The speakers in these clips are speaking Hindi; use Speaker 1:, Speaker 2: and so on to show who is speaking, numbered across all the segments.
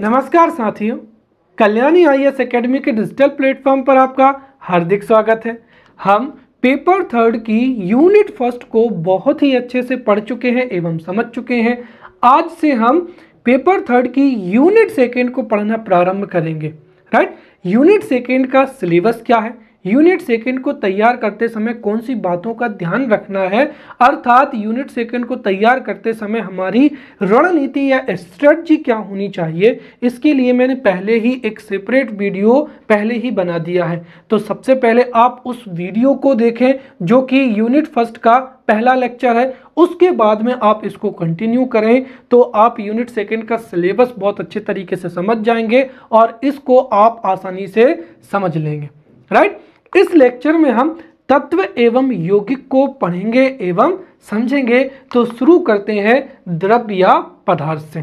Speaker 1: नमस्कार साथियों कल्याणी आई एस अकेडमी के डिजिटल प्लेटफॉर्म पर आपका हार्दिक स्वागत है हम पेपर थर्ड की यूनिट फर्स्ट को बहुत ही अच्छे से पढ़ चुके हैं एवं समझ चुके हैं आज से हम पेपर थर्ड की यूनिट सेकेंड को पढ़ना प्रारंभ करेंगे राइट यूनिट सेकेंड का सिलेबस क्या है यूनिट सेकंड को तैयार करते समय कौन सी बातों का ध्यान रखना है अर्थात यूनिट सेकंड को तैयार करते समय हमारी रणनीति या स्ट्रेटजी क्या होनी चाहिए इसके लिए मैंने पहले ही एक सेपरेट वीडियो पहले ही बना दिया है तो सबसे पहले आप उस वीडियो को देखें जो कि यूनिट फर्स्ट का पहला लेक्चर है उसके बाद में आप इसको कंटिन्यू करें तो आप यूनिट सेकंड का सिलेबस बहुत अच्छे तरीके से समझ जाएंगे और इसको आप आसानी से समझ लेंगे राइट right? इस लेक्चर में हम तत्व एवं यौगिक को पढ़ेंगे एवं समझेंगे तो शुरू करते हैं द्रव्य या पदार्थ से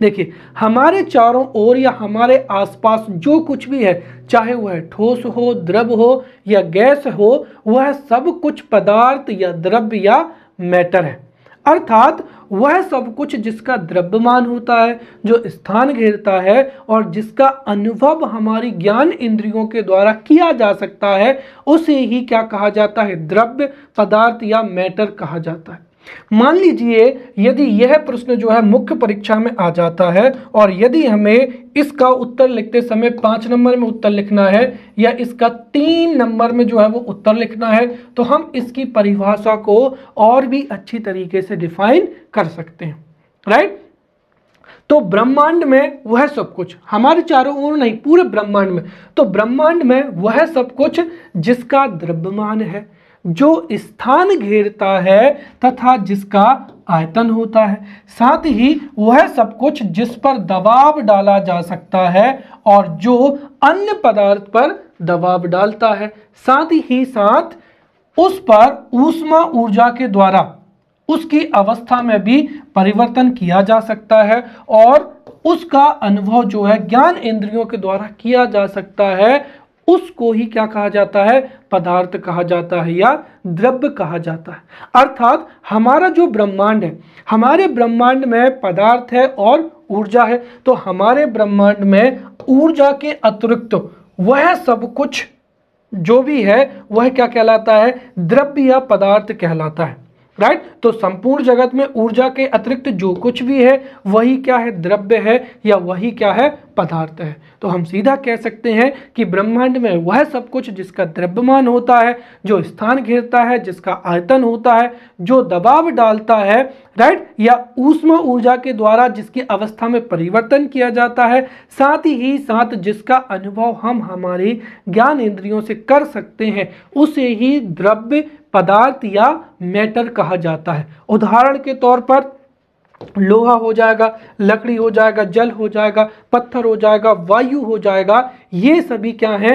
Speaker 1: देखिए हमारे चारों ओर या हमारे आसपास जो कुछ भी है चाहे वह ठोस हो द्रव हो या गैस हो वह सब कुछ पदार्थ या द्रव्य या मैटर है अर्थात वह सब कुछ जिसका द्रव्यमान होता है जो स्थान घेरता है और जिसका अनुभव हमारी ज्ञान इंद्रियों के द्वारा किया जा सकता है उसे ही क्या कहा जाता है द्रव्य पदार्थ या मैटर कहा जाता है मान लीजिए यदि यह प्रश्न जो है मुख्य परीक्षा में आ जाता है और यदि हमें इसका उत्तर लिखते समय पांच नंबर में उत्तर लिखना है या इसका तीन नंबर में जो है वो उत्तर लिखना है तो हम इसकी परिभाषा को और भी अच्छी तरीके से डिफाइन कर सकते हैं राइट तो ब्रह्मांड में वह सब कुछ हमारे चारों ओर नहीं पूरे ब्रह्मांड में तो ब्रह्मांड में वह सब कुछ जिसका द्रव्यमान है जो स्थान घेरता है तथा जिसका आयतन होता है साथ ही वह सब कुछ जिस पर दबाव डाला जा सकता है और जो अन्य पदार्थ पर दबाव डालता है साथ ही साथ उस पर ऊष्मा ऊर्जा के द्वारा उसकी अवस्था में भी परिवर्तन किया जा सकता है और उसका अनुभव जो है ज्ञान इंद्रियों के द्वारा किया जा सकता है उसको ही क्या कहा जाता है पदार्थ कहा जाता है या द्रव्य कहा जाता है अर्थात हमारा जो ब्रह्मांड है हमारे ब्रह्मांड में पदार्थ है और ऊर्जा है तो हमारे ब्रह्मांड में ऊर्जा के अतिरिक्त वह सब कुछ जो भी है वह क्या कहलाता है द्रव्य या पदार्थ कहलाता है राइट right? तो संपूर्ण जगत में ऊर्जा के अतिरिक्त जो कुछ भी है वही क्या है द्रव्य है या वही क्या है पदार्थ है तो हम सीधा कह सकते हैं कि ब्रह्मांड में वह सब कुछ जिसका द्रव्यमान होता है जो स्थान घेरता है जिसका आयतन होता है जो दबाव डालता है राइट right? या ऊष्मा ऊर्जा के द्वारा जिसकी अवस्था में परिवर्तन किया जाता है साथ ही साथ जिसका अनुभव हम हमारी ज्ञान इंद्रियों से कर सकते हैं उसे ही द्रव्य पदार्थ या मैटर कहा जाता है उदाहरण के तौर पर लोहा हो जाएगा लकड़ी हो जाएगा जल हो जाएगा पत्थर हो जाएगा वायु हो जाएगा ये सभी क्या है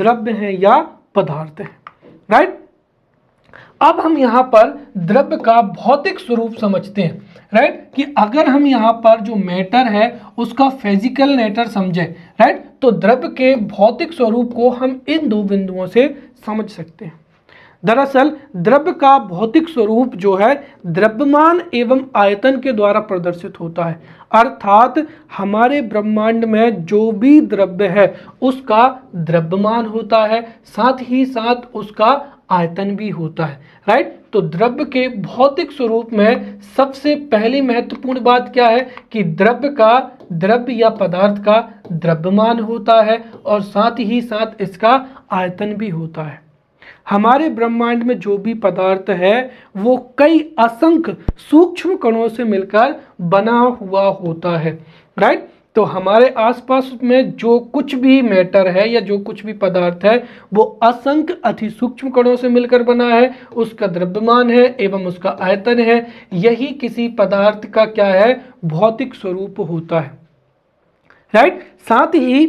Speaker 1: द्रव्य हैं या पदार्थ हैं राइट अब हम यहाँ पर द्रव्य का भौतिक स्वरूप समझते हैं राइट right? कि अगर हम यहाँ पर जो मैटर है उसका फिजिकल नेटर समझे राइट right? तो द्रव्य के भौतिक स्वरूप को हम इन दो बिंदुओं से समझ सकते हैं दरअसल द्रव्य का भौतिक स्वरूप जो है द्रव्यमान एवं आयतन के द्वारा प्रदर्शित होता है अर्थात हमारे ब्रह्मांड में जो भी द्रव्य है उसका द्रव्यमान होता है साथ ही साथ उसका आयतन भी होता है राइट तो द्रव्य के भौतिक स्वरूप में सबसे पहली महत्वपूर्ण बात क्या है कि द्रव्य का द्रव्य या पदार्थ का द्रव्यमान होता है और साथ ही साथ इसका आयतन भी होता है हमारे ब्रह्मांड में जो भी पदार्थ है वो कई असंख्य सूक्ष्म कणों से मिलकर बना हुआ होता है राइट तो हमारे आसपास में जो कुछ भी मैटर है या जो कुछ भी पदार्थ है वो असंख्य अति सूक्ष्म कणों से मिलकर बना है उसका द्रव्यमान है एवं उसका आयतन है यही किसी पदार्थ का क्या है भौतिक स्वरूप होता है राइट साथ ही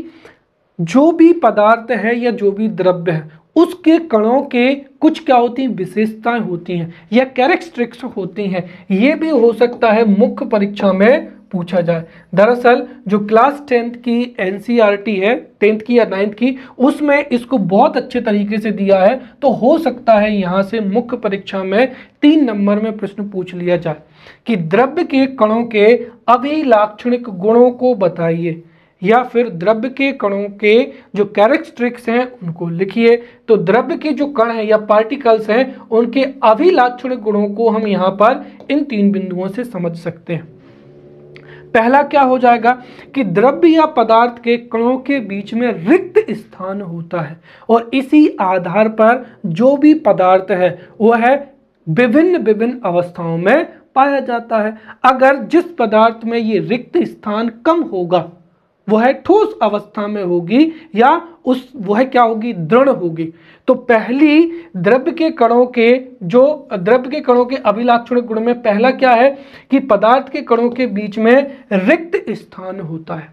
Speaker 1: जो भी पदार्थ है या जो भी द्रव्य है उसके कणों के कुछ क्या होती हैं विशेषताएं होती हैं या कैरेक्ट्रिक्स होती हैं ये भी हो सकता है मुख्य परीक्षा में पूछा जाए दरअसल जो क्लास टेंथ की एन e है टेंथ की या नाइन्थ की उसमें इसको बहुत अच्छे तरीके से दिया है तो हो सकता है यहाँ से मुख्य परीक्षा में तीन नंबर में प्रश्न पूछ लिया जाए कि द्रव्य के कणों के अभिलाक्षणिक गुणों को बताइए या फिर द्रव्य के कणों के जो कैरेक्टरिक्स हैं उनको लिखिए तो द्रव्य के जो कण हैं या पार्टिकल्स हैं उनके अभिलाक्षण गुणों को हम यहाँ पर इन तीन बिंदुओं से समझ सकते हैं पहला क्या हो जाएगा कि द्रव्य या पदार्थ के कणों के बीच में रिक्त स्थान होता है और इसी आधार पर जो भी पदार्थ है वह है विभिन्न विभिन्न अवस्थाओं में पाया जाता है अगर जिस पदार्थ में ये रिक्त स्थान कम होगा वह ठोस अवस्था में होगी या उस वह क्या होगी दृढ़ होगी तो पहली द्रव्य के कणों के जो द्रव्य के कणों के अभिलाक्षणिक गुण में पहला क्या है कि पदार्थ के कणों के बीच में रिक्त स्थान होता है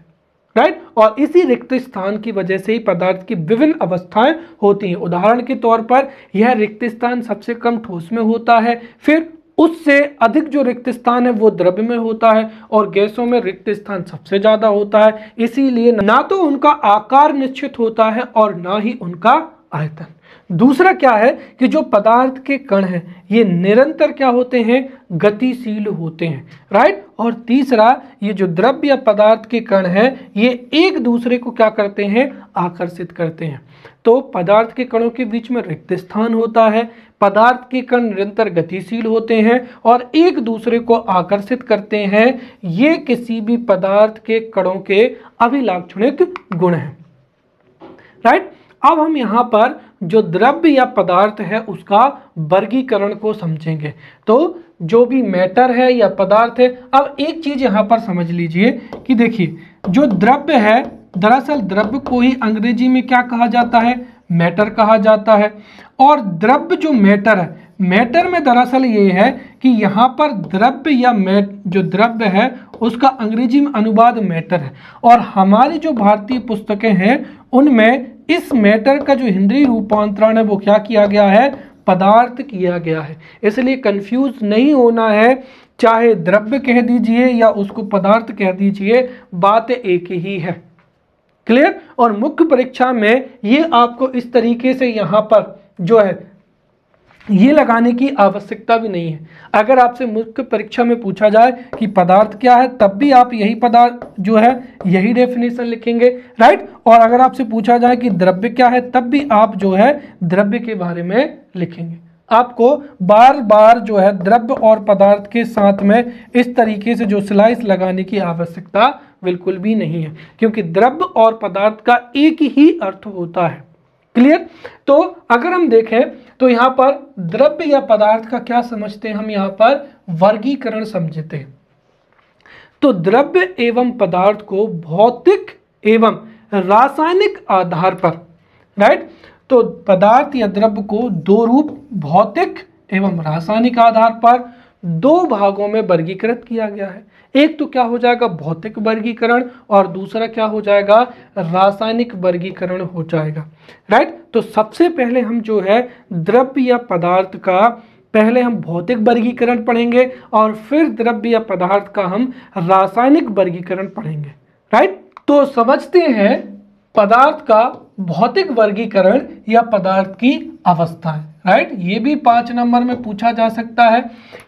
Speaker 1: राइट और इसी रिक्त स्थान की वजह से ही पदार्थ की विभिन्न अवस्थाएं होती हैं उदाहरण के तौर पर यह रिक्त स्थान सबसे कम ठोस में होता है फिर उससे अधिक जो रिक्त स्थान है वो द्रव्य में होता है और गैसों में रिक्त स्थान सबसे ज़्यादा होता है इसीलिए ना तो उनका आकार निश्चित होता है और ना ही उनका आयतन दूसरा क्या है कि जो पदार्थ के कण हैं ये निरंतर क्या होते हैं गतिशील होते हैं राइट और तीसरा ये जो द्रव्य या पदार्थ के कण हैं ये एक दूसरे को क्या करते हैं आकर्षित करते हैं तो पदार्थ के कणों के बीच में रिक्त स्थान होता है पदार्थ के कण निरंतर गतिशील होते हैं और एक दूसरे को आकर्षित करते हैं ये किसी भी पदार्थ के कणों के अभिलाक्षणिक गुण हैं राइट अब हम यहाँ पर जो द्रव्य या पदार्थ है उसका वर्गीकरण को समझेंगे तो जो भी मैटर है या पदार्थ है अब एक चीज़ यहाँ पर समझ लीजिए कि देखिए जो द्रव्य है दरअसल द्रव्य को ही अंग्रेजी में क्या कहा जाता है मैटर कहा जाता है और द्रव्य जो मैटर है मैटर में दरअसल ये है कि यहाँ पर द्रव्य या मैट जो द्रव्य है उसका अंग्रेजी में अनुवाद मैटर है और हमारी जो भारतीय पुस्तकें हैं उनमें इस मैटर का जो हिंदी रूपांतरण है वो क्या किया गया है पदार्थ किया गया है इसलिए कंफ्यूज नहीं होना है चाहे द्रव्य कह दीजिए या उसको पदार्थ कह दीजिए बात एक ही है क्लियर और मुख्य परीक्षा में ये आपको इस तरीके से यहाँ पर जो है ये लगाने की आवश्यकता भी नहीं है अगर आपसे मुख्य परीक्षा में पूछा जाए कि पदार्थ क्या है तब भी आप यही पदार्थ जो है यही डेफिनेशन लिखेंगे राइट और अगर आपसे पूछा जाए कि द्रव्य क्या है तब भी आप जो है द्रव्य के बारे में लिखेंगे आपको बार बार जो है द्रव्य और पदार्थ के साथ में इस तरीके से जो स्लाइस लगाने की आवश्यकता बिल्कुल भी नहीं है क्योंकि द्रव्य और पदार्थ का एक ही अर्थ होता है क्लियर तो अगर हम देखें तो यहां पर द्रव्य या पदार्थ का क्या समझते हैं हम यहां पर वर्गीकरण समझते हैं तो द्रव्य एवं पदार्थ को भौतिक एवं रासायनिक आधार पर राइट तो पदार्थ या द्रव्य को दो रूप भौतिक एवं रासायनिक आधार पर दो भागों में वर्गीकृत किया गया है एक तो क्या हो जाएगा भौतिक वर्गीकरण और दूसरा क्या हो जाएगा रासायनिक वर्गीकरण हो जाएगा राइट तो सबसे पहले हम जो है द्रव्य या पदार्थ का पहले हम भौतिक वर्गीकरण पढ़ेंगे और फिर द्रव्य या पदार्थ का हम रासायनिक वर्गीकरण पढ़ेंगे राइट तो समझते हैं पदार्थ का भौतिक वर्गीकरण या पदार्थ की अवस्थाएं राइट ये भी पांच नंबर में पूछा जा सकता है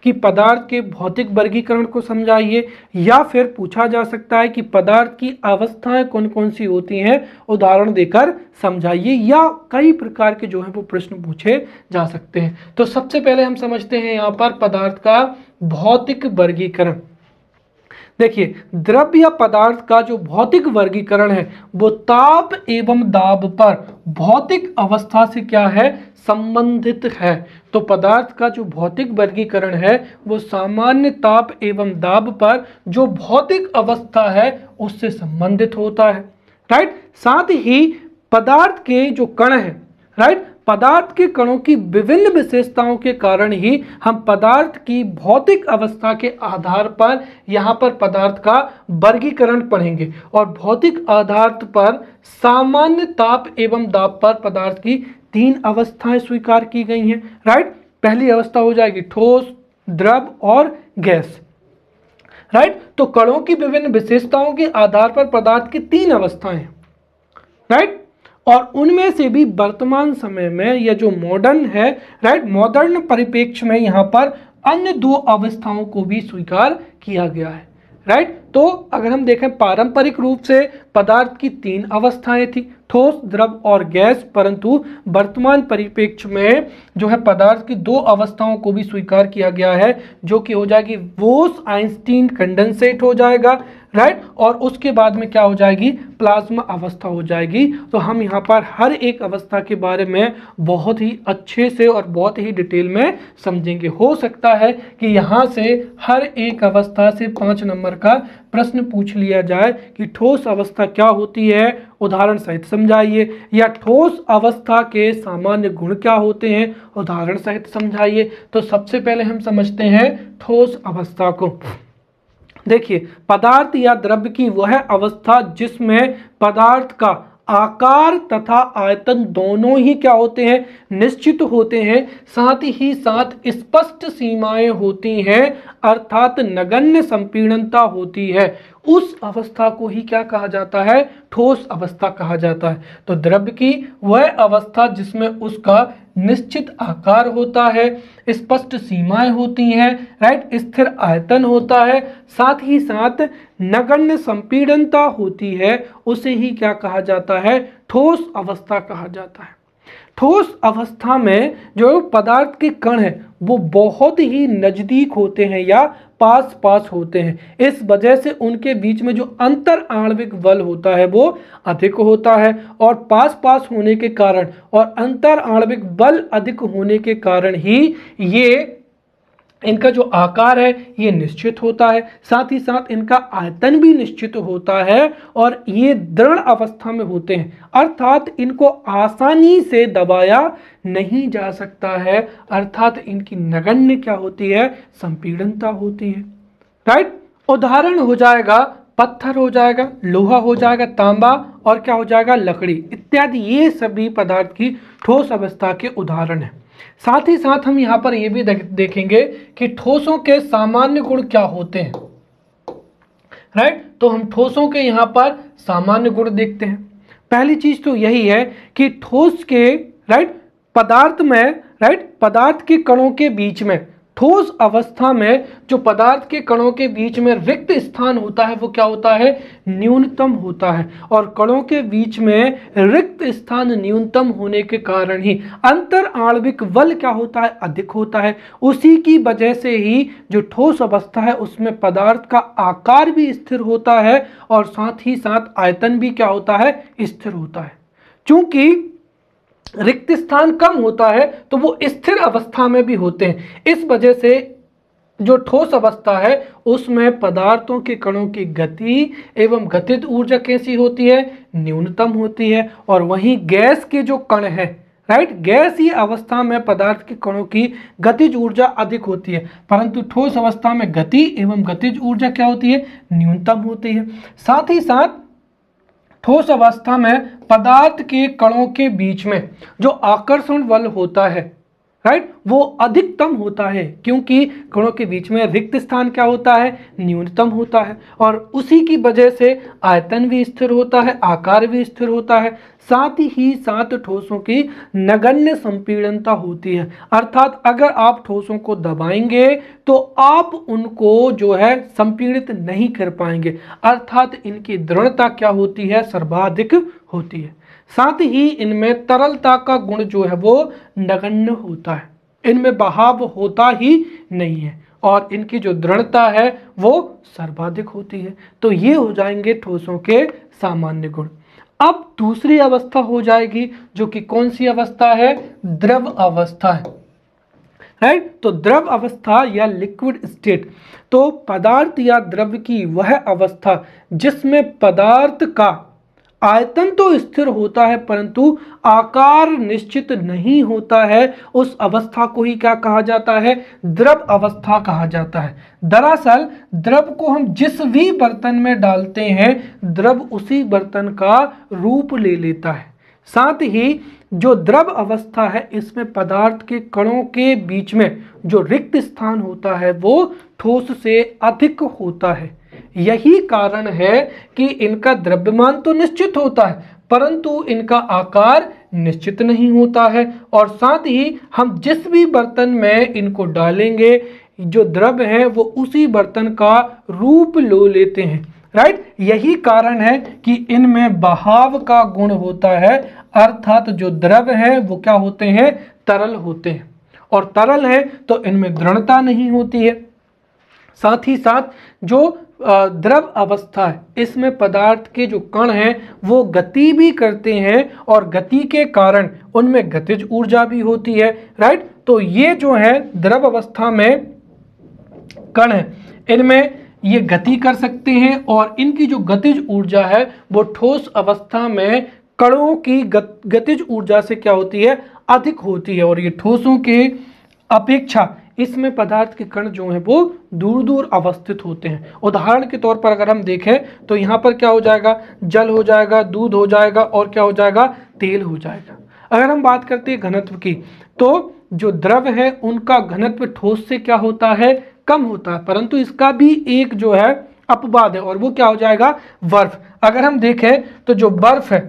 Speaker 1: कि पदार्थ के भौतिक वर्गीकरण को समझाइए या फिर पूछा जा सकता है कि पदार्थ की अवस्थाएं कौन कौन सी होती हैं उदाहरण देकर समझाइए या कई प्रकार के जो है वो प्रश्न पूछे जा सकते हैं तो सबसे पहले हम समझते हैं यहाँ पर पदार्थ का भौतिक वर्गीकरण देखिए द्रव्य या पदार्थ का जो भौतिक वर्गीकरण है वो ताप एवं दाब पर भौतिक अवस्था से क्या है संबंधित है तो पदार्थ का जो भौतिक वर्गीकरण है वो सामान्य ताप एवं दाब पर जो भौतिक अवस्था है उससे संबंधित होता है राइट साथ ही पदार्थ के जो कण है राइट पदार्थ के कणों की विभिन्न विशेषताओं के कारण ही हम पदार्थ की भौतिक अवस्था के आधार पर यहाँ पर पदार्थ का वर्गीकरण पढ़ेंगे और भौतिक आधार पर सामान्य ताप एवं दाब पर पदार्थ की तीन अवस्थाएं स्वीकार की गई हैं राइट पहली अवस्था हो जाएगी ठोस द्रव और गैस राइट तो कणों की विभिन्न विशेषताओं के आधार पर पदार्थ की तीन अवस्थाएं राइट और उनमें से भी वर्तमान समय में यह जो मॉडर्न है राइट मॉडर्न परिपेक्ष में यहाँ पर अन्य दो अवस्थाओं को भी स्वीकार किया गया है राइट तो अगर हम देखें पारंपरिक रूप से पदार्थ की तीन अवस्थाएं थी ठोस द्रव और गैस परंतु वर्तमान परिप्रेक्ष्य में जो है पदार्थ की दो अवस्थाओं को भी स्वीकार किया गया है जो कि हो जाएगी वोस आइंस्टीन कंडेंसेट हो जाएगा राइट और उसके बाद में क्या हो जाएगी प्लाज्मा अवस्था हो जाएगी तो हम यहाँ पर हर एक अवस्था के बारे में बहुत ही अच्छे से और बहुत ही डिटेल में समझेंगे हो सकता है कि यहाँ से हर एक अवस्था से पाँच नंबर का प्रश्न पूछ लिया जाए कि ठोस अवस्था क्या होती है उदाहरण सहित समझाइए या ठोस अवस्था के सामान्य गुण क्या होते हैं उदाहरण सहित समझाइए तो सबसे पहले हम समझते हैं ठोस अवस्था को देखिए पदार्थ या द्रव्य की वह अवस्था जिसमें पदार्थ का आकार तथा आयतन दोनों ही क्या होते हैं निश्चित होते हैं साथ ही साथ स्पष्ट सीमाएं होती हैं अर्थात नगण्य संपीर्णता होती है उस अवस्था को ही क्या कहा जाता है ठोस अवस्था कहा जाता है तो द्रव्य की वह अवस्था जिसमें उसका निश्चित आकार होता है स्पष्ट सीमाएं होती हैं राइट स्थिर आयतन होता है साथ ही साथ नगण्य संपीड़नता होती है उसे ही क्या कहा जाता है ठोस अवस्था कहा जाता है ठोस अवस्था में जो पदार्थ के कण हैं वो बहुत ही नज़दीक होते हैं या पास पास होते हैं इस वजह से उनके बीच में जो अंतर आणविक बल होता है वो अधिक होता है और पास पास होने के कारण और अंतर आणविक बल अधिक होने के कारण ही ये इनका जो आकार है ये निश्चित होता है साथ ही साथ इनका आयतन भी निश्चित होता है और ये दृढ़ अवस्था में होते हैं अर्थात इनको आसानी से दबाया नहीं जा सकता है अर्थात इनकी नगण्य क्या होती है संपीड़नता होती है राइट उदाहरण हो जाएगा पत्थर हो जाएगा लोहा हो जाएगा तांबा और क्या हो जाएगा लकड़ी इत्यादि ये सभी पदार्थ की ठोस अवस्था के उदाहरण हैं साथ ही साथ हम यहां पर यह भी देखेंगे कि ठोसों के सामान्य गुण क्या होते हैं राइट right? तो हम ठोसों के यहां पर सामान्य गुण देखते हैं पहली चीज तो यही है कि ठोस के राइट right? पदार्थ में राइट right? पदार्थ के कणों के बीच में ठोस अवस्था में जो पदार्थ के कणों के बीच में रिक्त स्थान होता है वो क्या होता है न्यूनतम होता है और कणों के बीच में रिक्त स्थान न्यूनतम होने के कारण ही अंतर आणविक बल क्या होता है अधिक होता है उसी की वजह से ही जो ठोस अवस्था है उसमें पदार्थ का आकार भी स्थिर होता है और साथ ही साथ आयतन भी क्या होता है स्थिर होता है चूंकि रिक्त स्थान कम होता है तो वो स्थिर अवस्था में भी होते हैं इस वजह से जो ठोस अवस्था है उसमें पदार्थों के कणों की गति एवं गतिज ऊर्जा कैसी होती है न्यूनतम होती है और वहीं गैस के जो कण है राइट गैस ही अवस्था में पदार्थ के कणों की गतिज ऊर्जा अधिक होती है परंतु ठोस अवस्था में गति एवं गतिज ऊर्जा क्या होती है न्यूनतम होती है साथ ही साथ ठोस अवस्था में पदार्थ के कणों के बीच में जो आकर्षण बल होता है राइट वो अधिकतम होता है क्योंकि कणों के बीच में रिक्त स्थान क्या होता है न्यूनतम होता है और उसी की वजह से आयतन भी स्थिर होता है आकार भी स्थिर होता है साथ ही साथ ठोसों की नगण्य संपीड़नता होती है अर्थात अगर आप ठोसों को दबाएंगे तो आप उनको जो है संपीड़ित नहीं कर पाएंगे अर्थात इनकी दृढ़ता क्या होती है सर्वाधिक होती है साथ ही इनमें तरलता का गुण जो है वो नगण्य होता है इनमें बहाव होता ही नहीं है और इनकी जो दृढ़ता है वो सर्वाधिक होती है तो ये हो जाएंगे ठोसों के सामान्य गुण अब दूसरी अवस्था हो जाएगी जो कि कौन सी अवस्था है द्रव अवस्था है राइट तो द्रव अवस्था या लिक्विड स्टेट तो पदार्थ या द्रव की वह अवस्था जिसमें पदार्थ का आयतन तो स्थिर होता है परंतु आकार निश्चित नहीं होता है उस अवस्था को ही क्या कहा जाता है द्रव अवस्था कहा जाता है दरअसल द्रव को हम जिस भी बर्तन में डालते हैं द्रव उसी बर्तन का रूप ले लेता है साथ ही जो द्रव अवस्था है इसमें पदार्थ के कणों के बीच में जो रिक्त स्थान होता है वो ठोस से अधिक होता है यही कारण है कि इनका द्रव्यमान तो निश्चित होता है परंतु इनका आकार निश्चित नहीं होता है और साथ ही हम जिस भी बर्तन में इनको डालेंगे जो द्रव्य है वो उसी बर्तन का रूप लो लेते हैं राइट यही कारण है कि इनमें बहाव का गुण होता है अर्थात जो द्रव है वो क्या होते हैं तरल होते हैं और तरल है तो इनमें दृढ़ता नहीं होती है साथ ही साथ जो द्रव अवस्था है इसमें पदार्थ के जो कण हैं वो गति भी करते हैं और गति के कारण उनमें गतिज ऊर्जा भी होती है राइट तो ये जो है द्रव अवस्था में कण है इनमें ये गति कर सकते हैं और इनकी जो गतिज ऊर्जा है वो ठोस अवस्था में कणों की गतिज ऊर्जा से क्या होती है अधिक होती है और ये ठोसों के अपेक्षा इसमें पदार्थ के कण जो हैं वो दूर दूर अवस्थित होते हैं उदाहरण के तौर पर अगर हम देखें तो यहाँ पर क्या हो जाएगा जल हो जाएगा दूध हो जाएगा और क्या हो जाएगा तेल हो जाएगा अगर हम बात करते हैं घनत्व की तो जो द्रव है उनका घनत्व ठोस से क्या होता है कम होता है परंतु इसका भी एक जो है अपवाद है और वो क्या हो जाएगा बर्फ अगर हम देखें तो जो बर्फ है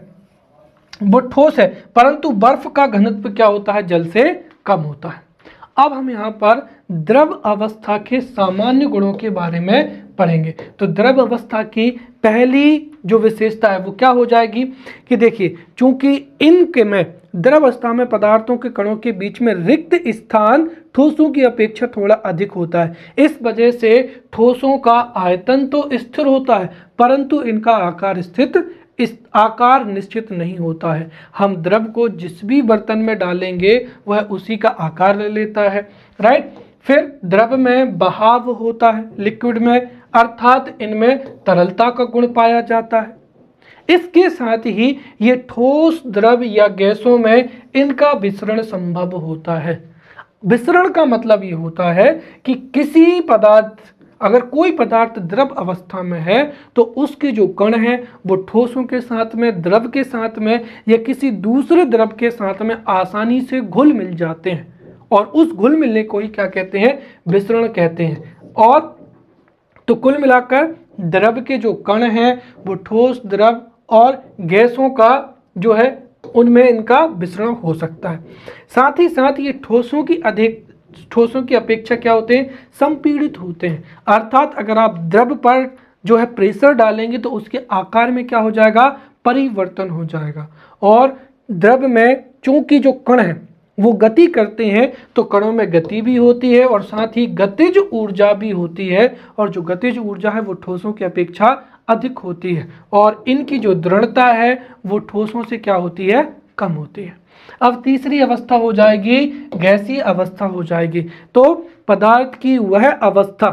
Speaker 1: वो ठोस है परंतु बर्फ का घनत्व क्या होता है जल से कम होता है अब हम यहाँ पर द्रव अवस्था के सामान्य गुणों के बारे में पढ़ेंगे तो द्रव अवस्था की पहली जो विशेषता है वो क्या हो जाएगी कि देखिए चूंकि इनके में द्रव अवस्था में पदार्थों के कणों के बीच में रिक्त स्थान ठोसों की अपेक्षा थोड़ा अधिक होता है इस वजह से ठोसों का आयतन तो स्थिर होता है परंतु इनका आकार स्थित इस आकार निश्चित नहीं होता है हम द्रव को जिस भी बर्तन में डालेंगे वह उसी का आकार ले लेता है राइट फिर द्रव में बहाव होता है लिक्विड में अर्थात इनमें तरलता का गुण पाया जाता है इसके साथ ही ये ठोस द्रव या गैसों में इनका विसरण संभव होता है विसरण का मतलब ये होता है कि किसी पदार्थ अगर कोई पदार्थ द्रव अवस्था में है तो उसके जो कण हैं वो ठोसों के साथ में द्रव के साथ में या किसी दूसरे द्रव के साथ में आसानी से घुल मिल जाते हैं और उस घुल मिलने को ही क्या कहते हैं विसरण कहते हैं और तो कुल मिलाकर द्रव के जो कण हैं वो ठोस द्रव और गैसों का जो है उनमें इनका विसरण हो सकता है साथ ही साथ ये ठोसों की अधिक ठोसों की अपेक्षा क्या होते हैं संपीड़ित होते हैं अर्थात अगर आप द्रव पर जो है प्रेशर डालेंगे तो उसके आकार में क्या हो जाएगा परिवर्तन हो जाएगा और द्रव में चूंकि जो कण है वो गति करते हैं तो कणों में गति भी होती है और साथ ही गतिज ऊर्जा भी होती है और जो गतिज ऊर्जा है वो ठोसों की अपेक्षा अधिक होती है और इनकी जो दृढ़ता है वो ठोसों से क्या होती है कम होती है अब तीसरी अवस्था हो जाएगी गैसीय अवस्था हो जाएगी तो पदार्थ की वह अवस्था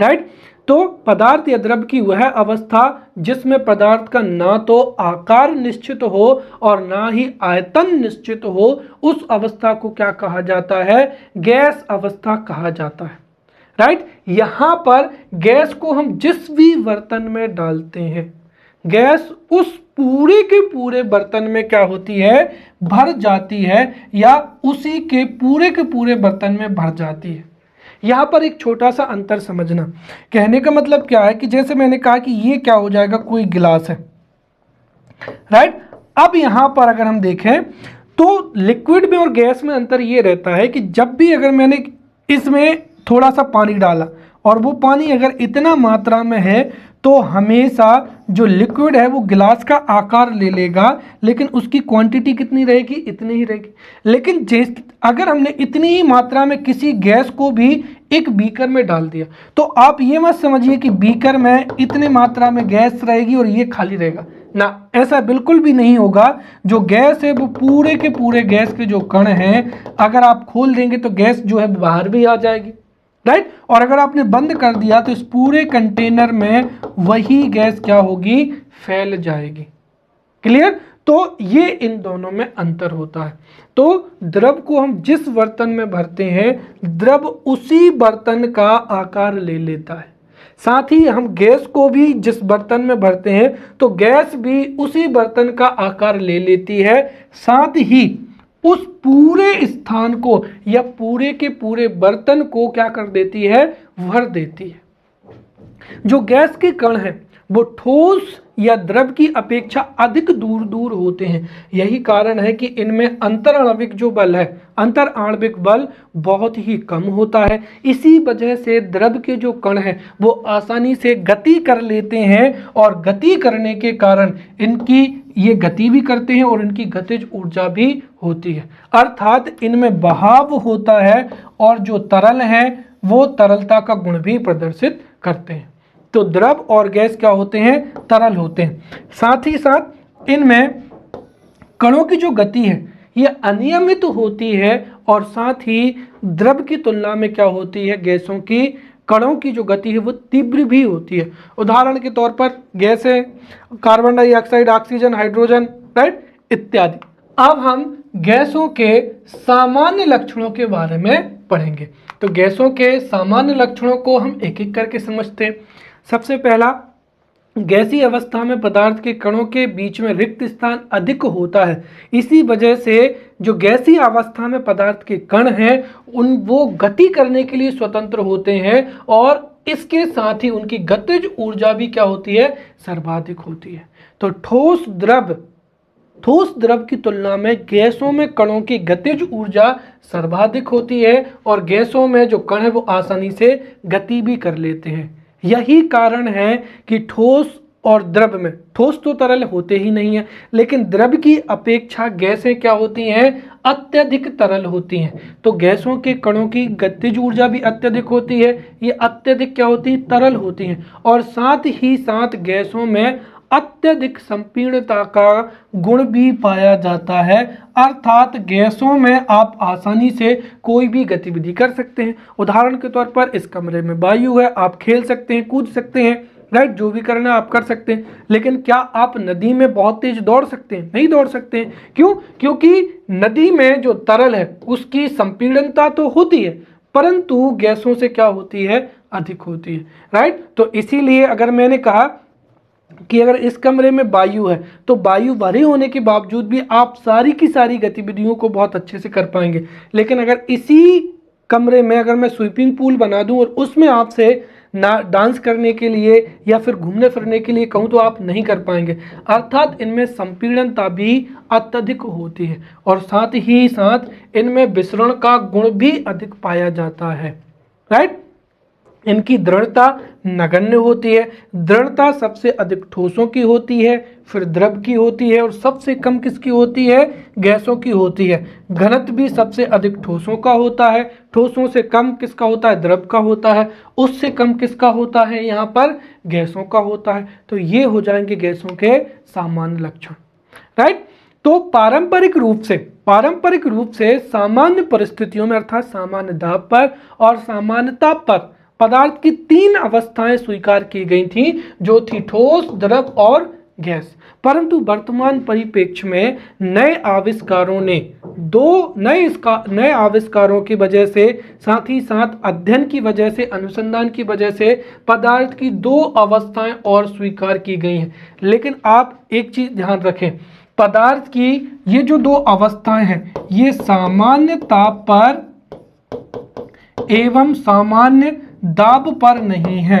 Speaker 1: राइट तो पदार्थ या द्रव्य की वह अवस्था जिसमें पदार्थ का ना तो आकार निश्चित हो और ना ही आयतन निश्चित हो उस अवस्था को क्या कहा जाता है गैस अवस्था कहा जाता है राइट यहां पर गैस को हम जिस भी बर्तन में डालते हैं गैस उस पूरे के पूरे बर्तन में क्या होती है भर जाती है या उसी के पूरे के पूरे बर्तन में भर जाती है यहाँ पर एक छोटा सा अंतर समझना कहने का मतलब क्या है कि जैसे मैंने कहा कि ये क्या हो जाएगा कोई गिलास है राइट अब यहाँ पर अगर हम देखें तो लिक्विड में और गैस में अंतर ये रहता है कि जब भी अगर मैंने इसमें थोड़ा सा पानी डाला और वो पानी अगर इतना मात्रा में है तो हमेशा जो लिक्विड है वो गिलास का आकार ले लेगा लेकिन उसकी क्वांटिटी कितनी रहेगी इतनी ही रहेगी लेकिन जिस अगर हमने इतनी ही मात्रा में किसी गैस को भी एक बीकर में डाल दिया तो आप ये मत समझिए कि बीकर में इतने मात्रा में गैस रहेगी और ये खाली रहेगा ना ऐसा बिल्कुल भी नहीं होगा जो गैस है वो पूरे के पूरे गैस के जो कण हैं अगर आप खोल देंगे तो गैस जो है बाहर भी आ जाएगी राइट और अगर आपने बंद कर दिया तो इस पूरे कंटेनर में वही गैस क्या होगी फैल जाएगी क्लियर तो ये इन दोनों में अंतर होता है तो द्रव को हम जिस बर्तन में भरते हैं द्रव उसी बर्तन का आकार ले लेता है साथ ही हम गैस को भी जिस बर्तन में भरते हैं तो गैस भी उसी बर्तन का आकार ले लेती है साथ ही उस पूरे स्थान को या पूरे के पूरे बर्तन को क्या कर देती है भर देती है जो गैस के कण हैं वो ठोस या द्रव की अपेक्षा अधिक दूर दूर होते हैं यही कारण है कि इनमें अंतर आणविक जो बल है अंतर आणविक बल बहुत ही कम होता है इसी वजह से द्रव के जो कण हैं वो आसानी से गति कर लेते हैं और गति करने के कारण इनकी ये गति भी करते हैं और इनकी गतिज ऊर्जा भी होती है अर्थात इनमें बहाव होता है और जो तरल है वो तरलता का गुण भी प्रदर्शित करते हैं तो द्रव और गैस क्या होते हैं तरल होते हैं साथ ही साथ इनमें कणों की जो गति है ये अनियमित होती है और साथ ही द्रव की तुलना में क्या होती है गैसों की कणों की जो गति है वो तीव्र भी होती है उदाहरण के तौर पर गैसें carbon dioxide oxygen hydrogen right इत्यादि अब हम गैसों के सामान्य लक्षणों के बारे में पढ़ेंगे तो गैसों के सामान्य लक्षणों को हम एक एक करके समझते हैं सबसे पहला गैसी अवस्था में पदार्थ के कणों के बीच में रिक्त स्थान अधिक होता है इसी वजह से जो गैसी अवस्था में पदार्थ के कण हैं उन वो गति करने के लिए स्वतंत्र होते हैं और इसके साथ ही उनकी गतिज ऊर्जा भी क्या होती है सर्वाधिक होती है तो ठोस द्रव ठोस द्रव की तुलना में गैसों में कणों की गतिज ऊर्जा सर्वाधिक होती है और गैसों में जो कण है वो आसानी से गति भी कर लेते हैं यही कारण है कि ठोस और द्रव में ठोस तो तरल होते ही नहीं है लेकिन द्रव की अपेक्षा गैसें क्या होती हैं अत्यधिक तरल होती हैं तो गैसों के कणों की गतिज ऊर्जा भी अत्यधिक होती है ये अत्यधिक क्या होती है तरल होती हैं और साथ ही साथ गैसों में अत्यधिक संपीर्णता का गुण भी पाया जाता है अर्थात गैसों में आप आसानी से कोई भी गतिविधि कर सकते हैं उदाहरण के तौर पर इस कमरे में वायु है आप खेल सकते हैं कूद सकते हैं राइट जो भी करना आप कर सकते हैं लेकिन क्या आप नदी में बहुत तेज दौड़ सकते हैं नहीं दौड़ सकते हैं क्यों क्योंकि नदी में जो तरल है उसकी संपीड़नता तो होती है परंतु गैसों से क्या होती है अधिक होती है राइट तो इसीलिए अगर मैंने कहा कि अगर इस कमरे में वायु है तो वायु भरी होने के बावजूद भी आप सारी की सारी गतिविधियों को बहुत अच्छे से कर पाएंगे लेकिन अगर इसी कमरे में अगर मैं स्विपिंग पूल बना दूं और उसमें आपसे ना डांस करने के लिए या फिर घूमने फिरने के लिए कहूँ तो आप नहीं कर पाएंगे अर्थात इनमें संपीड़नता भी अत्यधिक होती है और साथ ही साथ इनमें विसरण का गुण भी अधिक पाया जाता है राइट इनकी दृढ़ता नगण्य होती है दृढ़ता सबसे अधिक ठोसों की होती है फिर द्रव की होती है और सबसे कम किसकी होती है गैसों की होती है घनत्व भी सबसे अधिक ठोसों का होता है ठोसों से कम किसका होता है द्रव का होता है उससे कम किसका होता है यहाँ पर गैसों का होता है तो ये हो जाएंगे गैसों के सामान्य लक्षण राइट तो पारंपरिक रूप से पारंपरिक रूप से सामान्य परिस्थितियों में अर्थात सामान्य दाब पर और सामान्यता पर पदार्थ की तीन अवस्थाएं स्वीकार की गई थीं जो थी ठोस द्रव और गैस परंतु वर्तमान परिप्रेक्ष्य में नए आविष्कारों ने दो नए नए आविष्कारों की वजह से साथ ही साथ अध्ययन की वजह से अनुसंधान की वजह से पदार्थ की दो अवस्थाएं और स्वीकार की गई हैं लेकिन आप एक चीज़ ध्यान रखें पदार्थ की ये जो दो अवस्थाएं हैं ये सामान्य ताप पर एवं सामान्य दाब पर नहीं है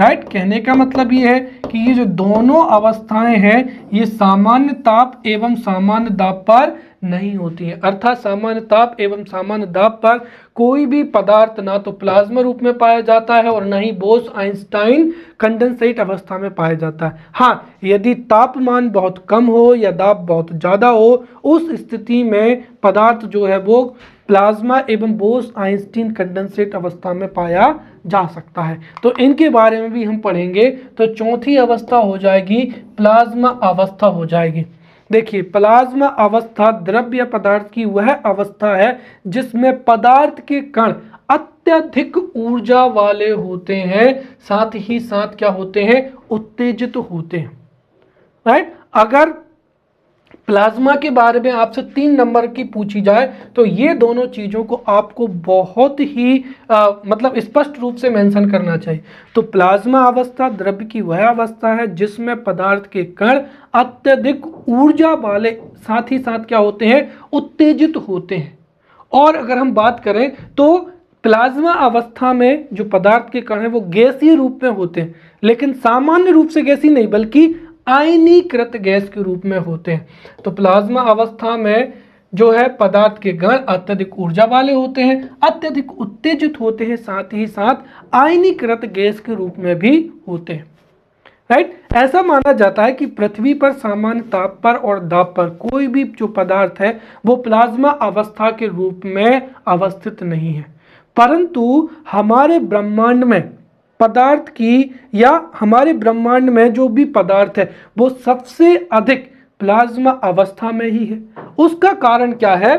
Speaker 1: राइट कहने का मतलब ये है कि ये जो दोनों अवस्थाएं हैं ये सामान्य ताप एवं सामान्य दाब पर नहीं होती है अर्थात सामान्य ताप एवं सामान्य दाब पर कोई भी पदार्थ ना तो प्लाज्मा रूप में पाया जाता है और ना ही बोस आइंस्टाइन कंडेंसेट अवस्था में पाया जाता है हाँ यदि तापमान बहुत कम हो या दाब बहुत ज़्यादा हो उस स्थिति में पदार्थ जो है वो प्लाज्मा एवं बोस आइंस्टीन कंडेंसेट अवस्था में पाया जा सकता है तो इनके बारे में भी हम पढ़ेंगे तो चौथी अवस्था हो जाएगी प्लाज्मा अवस्था हो जाएगी देखिए प्लाज्मा अवस्था द्रव्य पदार्थ की वह अवस्था है जिसमें पदार्थ के कण अत्यधिक ऊर्जा वाले होते हैं साथ ही साथ क्या होते हैं उत्तेजित होते हैं राइट अगर प्लाज्मा के बारे में आपसे तीन नंबर की पूछी जाए तो ये दोनों चीज़ों को आपको बहुत ही आ, मतलब स्पष्ट रूप से मेंशन करना चाहिए तो प्लाज्मा अवस्था द्रव्य की वह अवस्था है जिसमें पदार्थ के कण अत्यधिक ऊर्जा वाले साथ ही साथ क्या होते हैं उत्तेजित होते हैं और अगर हम बात करें तो प्लाज्मा अवस्था में जो पदार्थ के कण हैं वो गैसीय रूप में होते हैं लेकिन सामान्य रूप से गैसी नहीं बल्कि आयनीकृत गैस के रूप में होते हैं तो प्लाज्मा अवस्था में जो है पदार्थ के गण अत्यधिक ऊर्जा वाले होते हैं अत्यधिक उत्तेजित होते हैं साथ ही साथ आयनीकृत गैस के रूप में भी होते हैं राइट ऐसा माना जाता है कि पृथ्वी पर सामान्य ताप पर और दाब पर कोई भी जो पदार्थ है वो प्लाज्मा अवस्था के रूप में अवस्थित नहीं है परंतु हमारे ब्रह्मांड में पदार्थ की या हमारे ब्रह्मांड में जो भी पदार्थ है वो सबसे अधिक प्लाज्मा अवस्था में ही है उसका कारण क्या है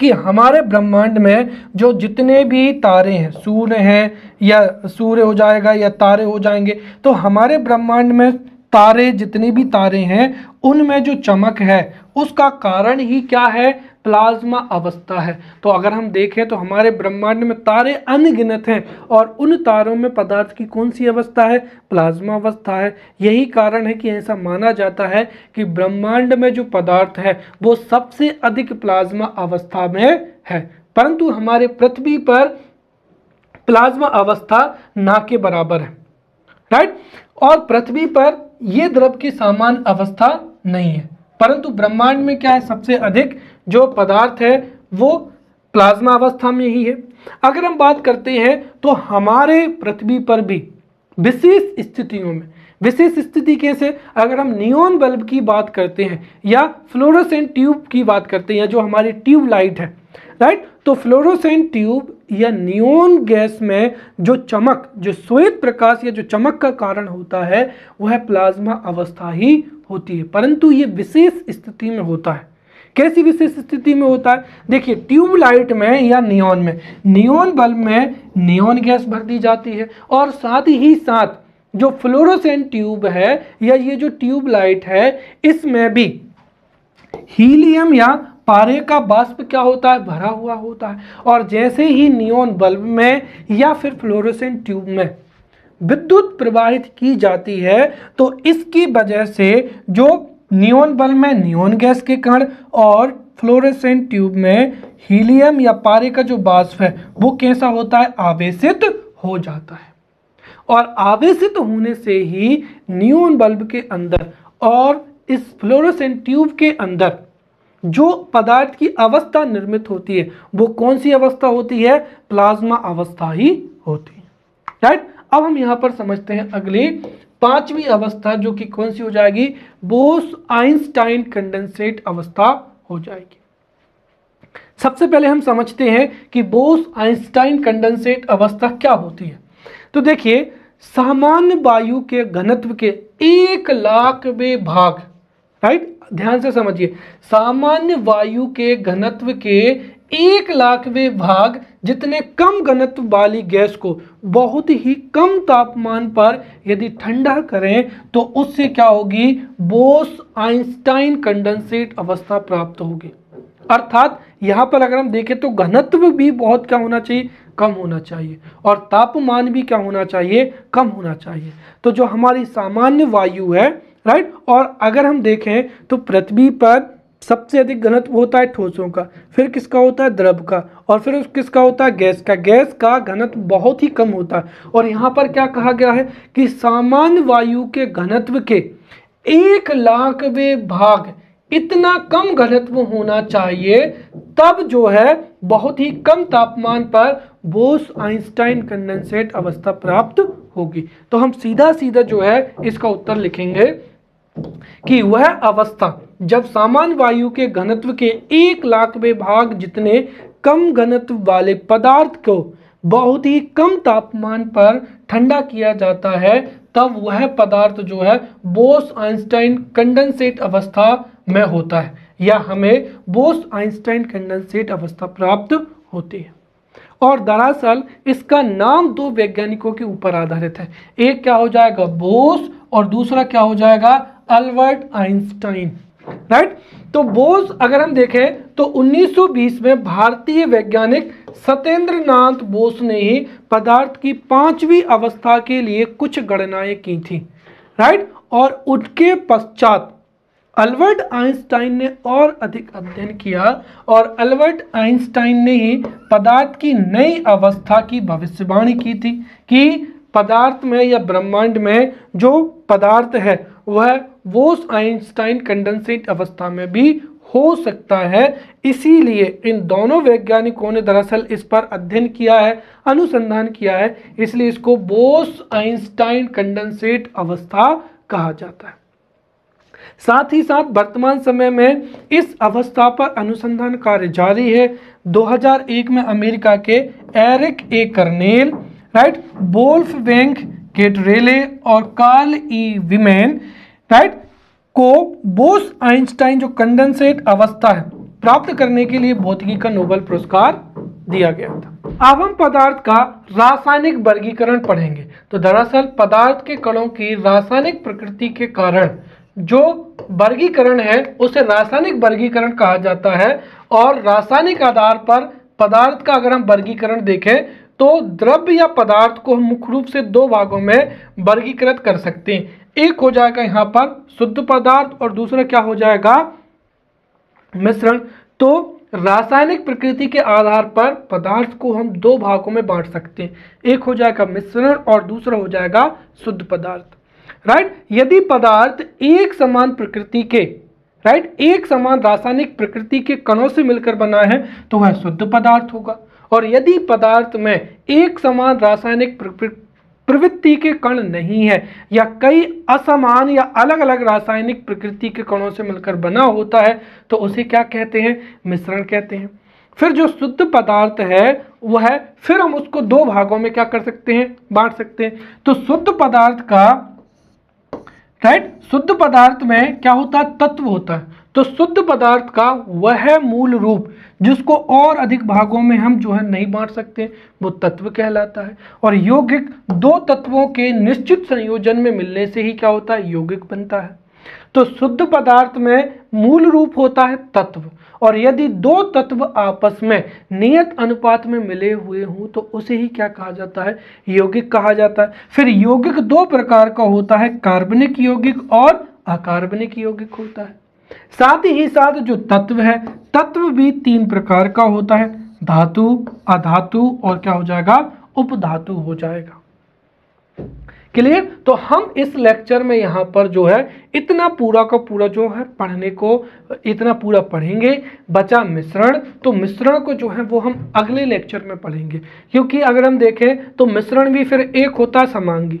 Speaker 1: कि हमारे ब्रह्मांड में जो जितने भी तारे हैं सूर्य हैं या सूर्य हो जाएगा या तारे हो जाएंगे तो हमारे ब्रह्मांड में तारे जितने भी तारे हैं उनमें जो चमक है उसका कारण ही क्या है प्लाज्मा अवस्था है तो अगर हम देखें तो हमारे ब्रह्मांड में तारे अनगिनत हैं और उन तारों में पदार्थ की कौन सी अवस्था है प्लाज्मा अवस्था है यही कारण है कि ऐसा माना जाता है कि ब्रह्मांड में जो पदार्थ है वो सबसे अधिक प्लाज्मा अवस्था में है परंतु हमारे पृथ्वी पर प्लाज्मा अवस्था ना के बराबर है राइट और पृथ्वी पर यह द्रव की सामान्य अवस्था नहीं है परंतु ब्रह्मांड में क्या है सबसे अधिक जो पदार्थ है वो प्लाज्मा अवस्था में ही है अगर हम बात करते हैं तो हमारे पृथ्वी पर भी विशेष स्थितियों में विशेष स्थिति कैसे अगर हम नियोन बल्ब की बात करते हैं या फ्लोरोसेंट ट्यूब की बात करते हैं या जो हमारी ट्यूब लाइट है राइट तो फ्लोरोसेंट ट्यूब या नियोन गैस में जो चमक जो श्वेत प्रकाश या जो चमक का कारण होता है वह प्लाज्मा अवस्था ही होती है परंतु ये विशेष स्थिति में होता है कैसी विशेष स्थिति में होता है देखिए ट्यूबलाइट में या नियोन में नियोन बल्ब में नियोन गैस भर दी जाती है और साथ ही साथ जो फ्लोरोसेंट ट्यूब है या ये जो ट्यूबलाइट है इसमें भी हीलियम या पारे का बाष्प क्या होता है भरा हुआ होता है और जैसे ही नियोन बल्ब में या फिर फ्लोरोसेंट ट्यूब में विद्युत प्रवाहित की जाती है तो इसकी वजह से जो नियोन बल्ब में नियोन गैस के कण और फ्लोरेसेंट ट्यूब में हीलियम या पारे का जो बाष्प है वो कैसा होता है आवेशित हो जाता है और आवेशित होने से ही न्यून बल्ब के अंदर और इस फ्लोरोसेंट ट्यूब के अंदर जो पदार्थ की अवस्था निर्मित होती है वो कौन सी अवस्था होती है प्लाज्मा अवस्था ही होती है राइट अब हम यहाँ पर समझते हैं अगले पांचवी अवस्था जो कि कौन सी हो जाएगी बोस आइंस्टाइन कंडेंसेट अवस्था हो जाएगी सबसे पहले हम समझते हैं कि बोस आइंस्टाइन कंडेंसेट अवस्था क्या होती है तो देखिए सामान्य वायु के घनत्व के एक लाखवें भाग राइट ध्यान से समझिए सामान्य वायु के घनत्व के एक लाखवें भाग जितने कम घनत्व वाली गैस को बहुत ही कम तापमान पर यदि ठंडा करें तो उससे क्या होगी बोस आइंस्टाइन कंडेंसेट अवस्था प्राप्त होगी अर्थात यहाँ पर अगर हम देखें तो घनत्व भी बहुत क्या होना चाहिए कम होना चाहिए और तापमान भी क्या होना चाहिए कम होना चाहिए तो जो हमारी सामान्य वायु है राइट और अगर हम देखें तो पृथ्वी पर सबसे अधिक घनत्व होता है ठोसों का फिर किसका होता है द्रव का और फिर किसका होता है गैस का गैस का घनत्व बहुत ही कम होता है और यहाँ पर क्या कहा गया है कि सामान्य वायु के घनत्व के एक लाखवे भाग इतना कम घनत्व होना चाहिए तब जो है बहुत ही कम तापमान पर बोस आइंस्टाइन कंडेंसेट अवस्था प्राप्त होगी तो हम सीधा सीधा जो है इसका उत्तर लिखेंगे कि वह अवस्था जब सामान्य वायु के घनत्व के एक लाखवें भाग जितने कम घनत्व वाले पदार्थ को बहुत ही कम तापमान पर ठंडा किया जाता है तब वह पदार्थ जो है बोस आइंस्टाइन कंडेंसेट अवस्था में होता है या हमें बोस आइंस्टाइन कंडेंसेट अवस्था प्राप्त होती है और दरअसल इसका नाम दो वैज्ञानिकों के ऊपर आधारित है एक क्या हो जाएगा बोस और दूसरा क्या हो जाएगा अल्बर्ट आइंस्टाइन राइट तो बोस अगर हम देखें तो 1920 में भारतीय वैज्ञानिक सत्येंद्र बोस ने ही पदार्थ की पांचवी अवस्था के लिए कुछ गणनाएं की थी राइट और उनके पश्चात अल्बर्ट आइंस्टाइन ने और अधिक अध्ययन किया और अल्बर्ट आइंस्टाइन ने ही पदार्थ की नई अवस्था की भविष्यवाणी की थी कि पदार्थ में या ब्रह्मांड में जो पदार्थ है वह वोस आइंस्टाइन कंडेंसेट अवस्था में भी हो सकता है इसीलिए इन दोनों वैज्ञानिकों ने दरअसल इस पर अध्ययन किया है अनुसंधान किया है इसलिए इसको बोस आइंस्टाइन कंडेंसेट अवस्था कहा जाता है साथ ही साथ वर्तमान समय में इस अवस्था पर अनुसंधान कार्य जारी है 2001 में अमेरिका के Eric A Cornell right Wolfgang Ketterle और कार्ल ई विमेन राइट को बोस आइंस्टाइन जो कंडेंसेट अवस्था है प्राप्त करने के लिए भौतिकी का नोबल पुरस्कार दिया गया था अब हम पदार्थ का रासायनिक वर्गीकरण पढ़ेंगे तो दरअसल पदार्थ के कणों की रासायनिक प्रकृति के कारण जो वर्गीकरण है उसे रासायनिक वर्गीकरण कहा जाता है और रासायनिक आधार पर पदार्थ का अगर हम वर्गीकरण देखें तो द्रव्य या पदार्थ को हम मुख्य रूप से दो भागों में वर्गीकृत कर सकते हैं एक हो जाएगा यहाँ पर शुद्ध पदार्थ और दूसरा क्या हो जाएगा मिश्रण तो रासायनिक प्रकृति के आधार पर पदार्थ को हम दो भागों में बांट सकते हैं एक हो जाएगा मिश्रण और दूसरा हो जाएगा शुद्ध पदार्थ राइट यदि पदार्थ एक समान प्रकृति के राइट एक समान रासायनिक प्रकृति के कणों से मिलकर बना है तो वह शुद्ध पदार्थ होगा और यदि पदार्थ में एक समान रासायनिक प्रवृत्ति के कण नहीं है या कई असमान या अलग अलग रासायनिक प्रकृति के कणों से मिलकर बना होता है तो उसे क्या कहते हैं मिश्रण कहते हैं फिर जो शुद्ध पदार्थ है वह है फिर हम उसको दो भागों में क्या कर सकते हैं बांट सकते हैं तो शुद्ध पदार्थ का राइट शुद्ध पदार्थ में क्या होता है तत्व होता है तो शुद्ध पदार्थ का वह मूल रूप जिसको और अधिक भागों में हम जो है नहीं बांट सकते वो तत्व कहलाता है और यौगिक दो तत्वों के निश्चित संयोजन में मिलने से ही क्या होता है यौगिक बनता है तो शुद्ध पदार्थ में मूल रूप होता है तत्व और यदि दो तत्व आपस में नियत अनुपात में मिले हुए हों तो उसे ही क्या कहा जाता है यौगिक कहा जाता है फिर यौगिक दो प्रकार का होता है कार्बनिक यौगिक और अकार्बनिक यौगिक होता है साथ ही साथ जो तत्व है तत्व भी तीन प्रकार का होता है धातु अधातु और क्या हो जाएगा उपधातु हो जाएगा क्लियर तो हम इस लेक्चर में यहां पर जो है इतना पूरा का पूरा जो है पढ़ने को इतना पूरा पढ़ेंगे बचा मिश्रण तो मिश्रण को जो है वो हम अगले लेक्चर में पढ़ेंगे क्योंकि अगर हम देखें तो मिश्रण भी फिर एक होता समांगी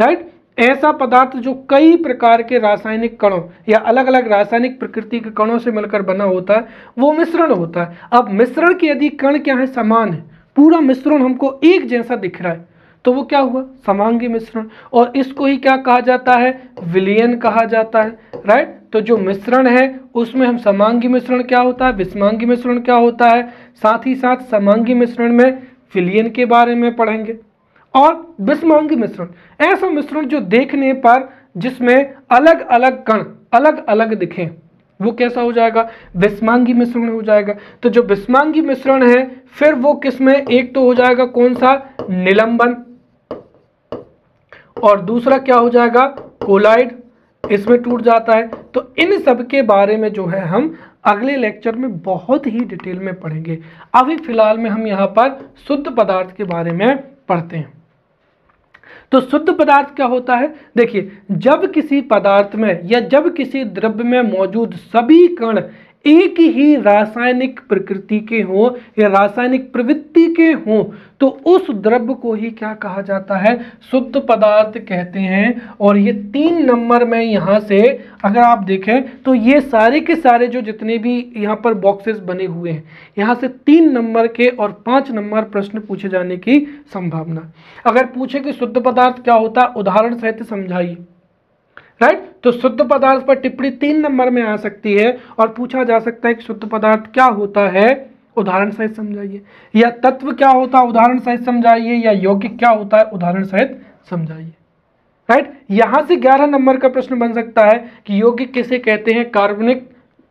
Speaker 1: राइट ऐसा पदार्थ जो कई प्रकार के रासायनिक कणों या अलग अलग रासायनिक प्रकृति के कणों से मिलकर बना होता है वो मिश्रण होता है अब मिश्रण के यदि कण क्या है समान है पूरा मिश्रण हमको एक जैसा दिख रहा है तो वो क्या हुआ समांगी मिश्रण और इसको ही क्या कहा जाता है विलियन कहा जाता है राइट तो जो मिश्रण है उसमें हम समांगी मिश्रण क्या होता है विस्मांगी मिश्रण क्या होता है साथ ही साथ समांगी मिश्रण में विलियन के बारे में पढ़ेंगे और विषमांगी मिश्रण ऐसा मिश्रण जो देखने पर जिसमें अलग अलग कण अलग अलग दिखें वो कैसा हो जाएगा विस्मांगी मिश्रण हो जाएगा तो जो विस्मांगी मिश्रण है फिर वो किसमें एक तो हो जाएगा कौन सा निलंबन और दूसरा क्या हो जाएगा कोलाइड इसमें टूट जाता है तो इन सब के बारे में जो है हम अगले लेक्चर में बहुत ही डिटेल में पढ़ेंगे अभी फिलहाल में हम यहाँ पर शुद्ध पदार्थ के बारे में पढ़ते हैं तो शुद्ध पदार्थ क्या होता है देखिए जब किसी पदार्थ में या जब किसी द्रव्य में मौजूद सभी कण एक ही रासायनिक प्रकृति के हों या रासायनिक प्रवृत्ति के हों तो उस द्रव्य को ही क्या कहा जाता है शुद्ध पदार्थ कहते हैं और ये तीन नंबर में यहाँ से अगर आप देखें तो ये सारे के सारे जो जितने भी यहाँ पर बॉक्सेस बने हुए हैं यहाँ से तीन नंबर के और पाँच नंबर प्रश्न पूछे जाने की संभावना अगर पूछे कि शुद्ध पदार्थ क्या होता है उदाहरण सहित समझाइए राइट तो शुद्ध पदार्थ पर टिप्पणी तीन नंबर में आ सकती है और पूछा जा सकता है कि शुद्ध पदार्थ क्या होता है उदाहरण सहित समझाइए या तत्व क्या होता है उदाहरण सहित समझाइए या यौगिक क्या होता है उदाहरण सहित समझाइए राइट यहां से 11 नंबर का प्रश्न बन सकता है कि यौगिक किसे कहते हैं कार्बनिक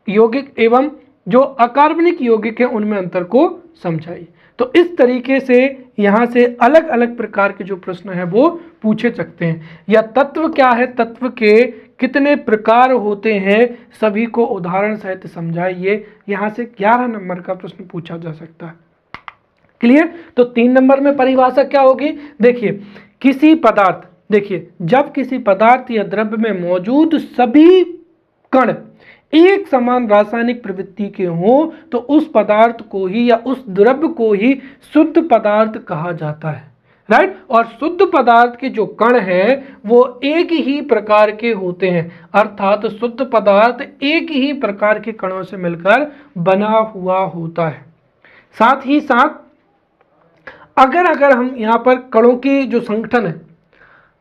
Speaker 1: यौगिक एवं जो अकार्बनिक यौगिक है उनमें अंतर को समझाइए तो इस तरीके से यहाँ से अलग अलग प्रकार के जो प्रश्न हैं वो पूछे सकते हैं या तत्व क्या है तत्व के कितने प्रकार होते हैं सभी को उदाहरण सहित समझाइए यहाँ से ग्यारह नंबर का प्रश्न पूछा जा सकता है क्लियर तो तीन नंबर में परिभाषा क्या होगी देखिए किसी पदार्थ देखिए जब किसी पदार्थ या द्रव्य में मौजूद सभी कण एक समान रासायनिक प्रवृत्ति के हों तो उस पदार्थ को ही या उस द्रव्य को ही शुद्ध पदार्थ कहा जाता है राइट और शुद्ध पदार्थ के जो कण हैं वो एक ही प्रकार के होते हैं अर्थात शुद्ध पदार्थ एक ही प्रकार के कणों से मिलकर बना हुआ होता है साथ ही साथ अगर अगर हम यहाँ पर कणों के जो संगठन है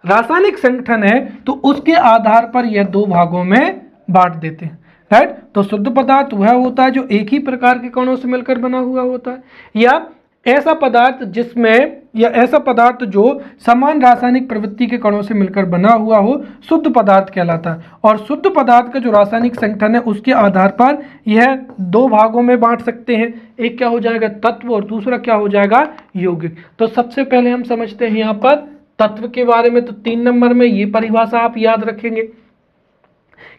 Speaker 1: रासायनिक संगठन है तो उसके आधार पर यह दो भागों में बांट देते हैं राइट तो शुद्ध पदार्थ वह होता है जो एक ही प्रकार के कणों से मिलकर बना हुआ होता है या ऐसा पदार्थ जिसमें या ऐसा पदार्थ जो समान रासायनिक प्रवृत्ति के कणों से मिलकर बना हुआ हो शुद्ध पदार्थ कहलाता है और शुद्ध पदार्थ का जो रासायनिक संगठन है उसके आधार पर यह दो भागों में बांट सकते हैं एक क्या हो जाएगा तत्व और दूसरा क्या हो जाएगा यौगिक तो सबसे पहले हम समझते हैं यहाँ पर तत्व के बारे में तो तीन नंबर में ये परिभाषा आप याद रखेंगे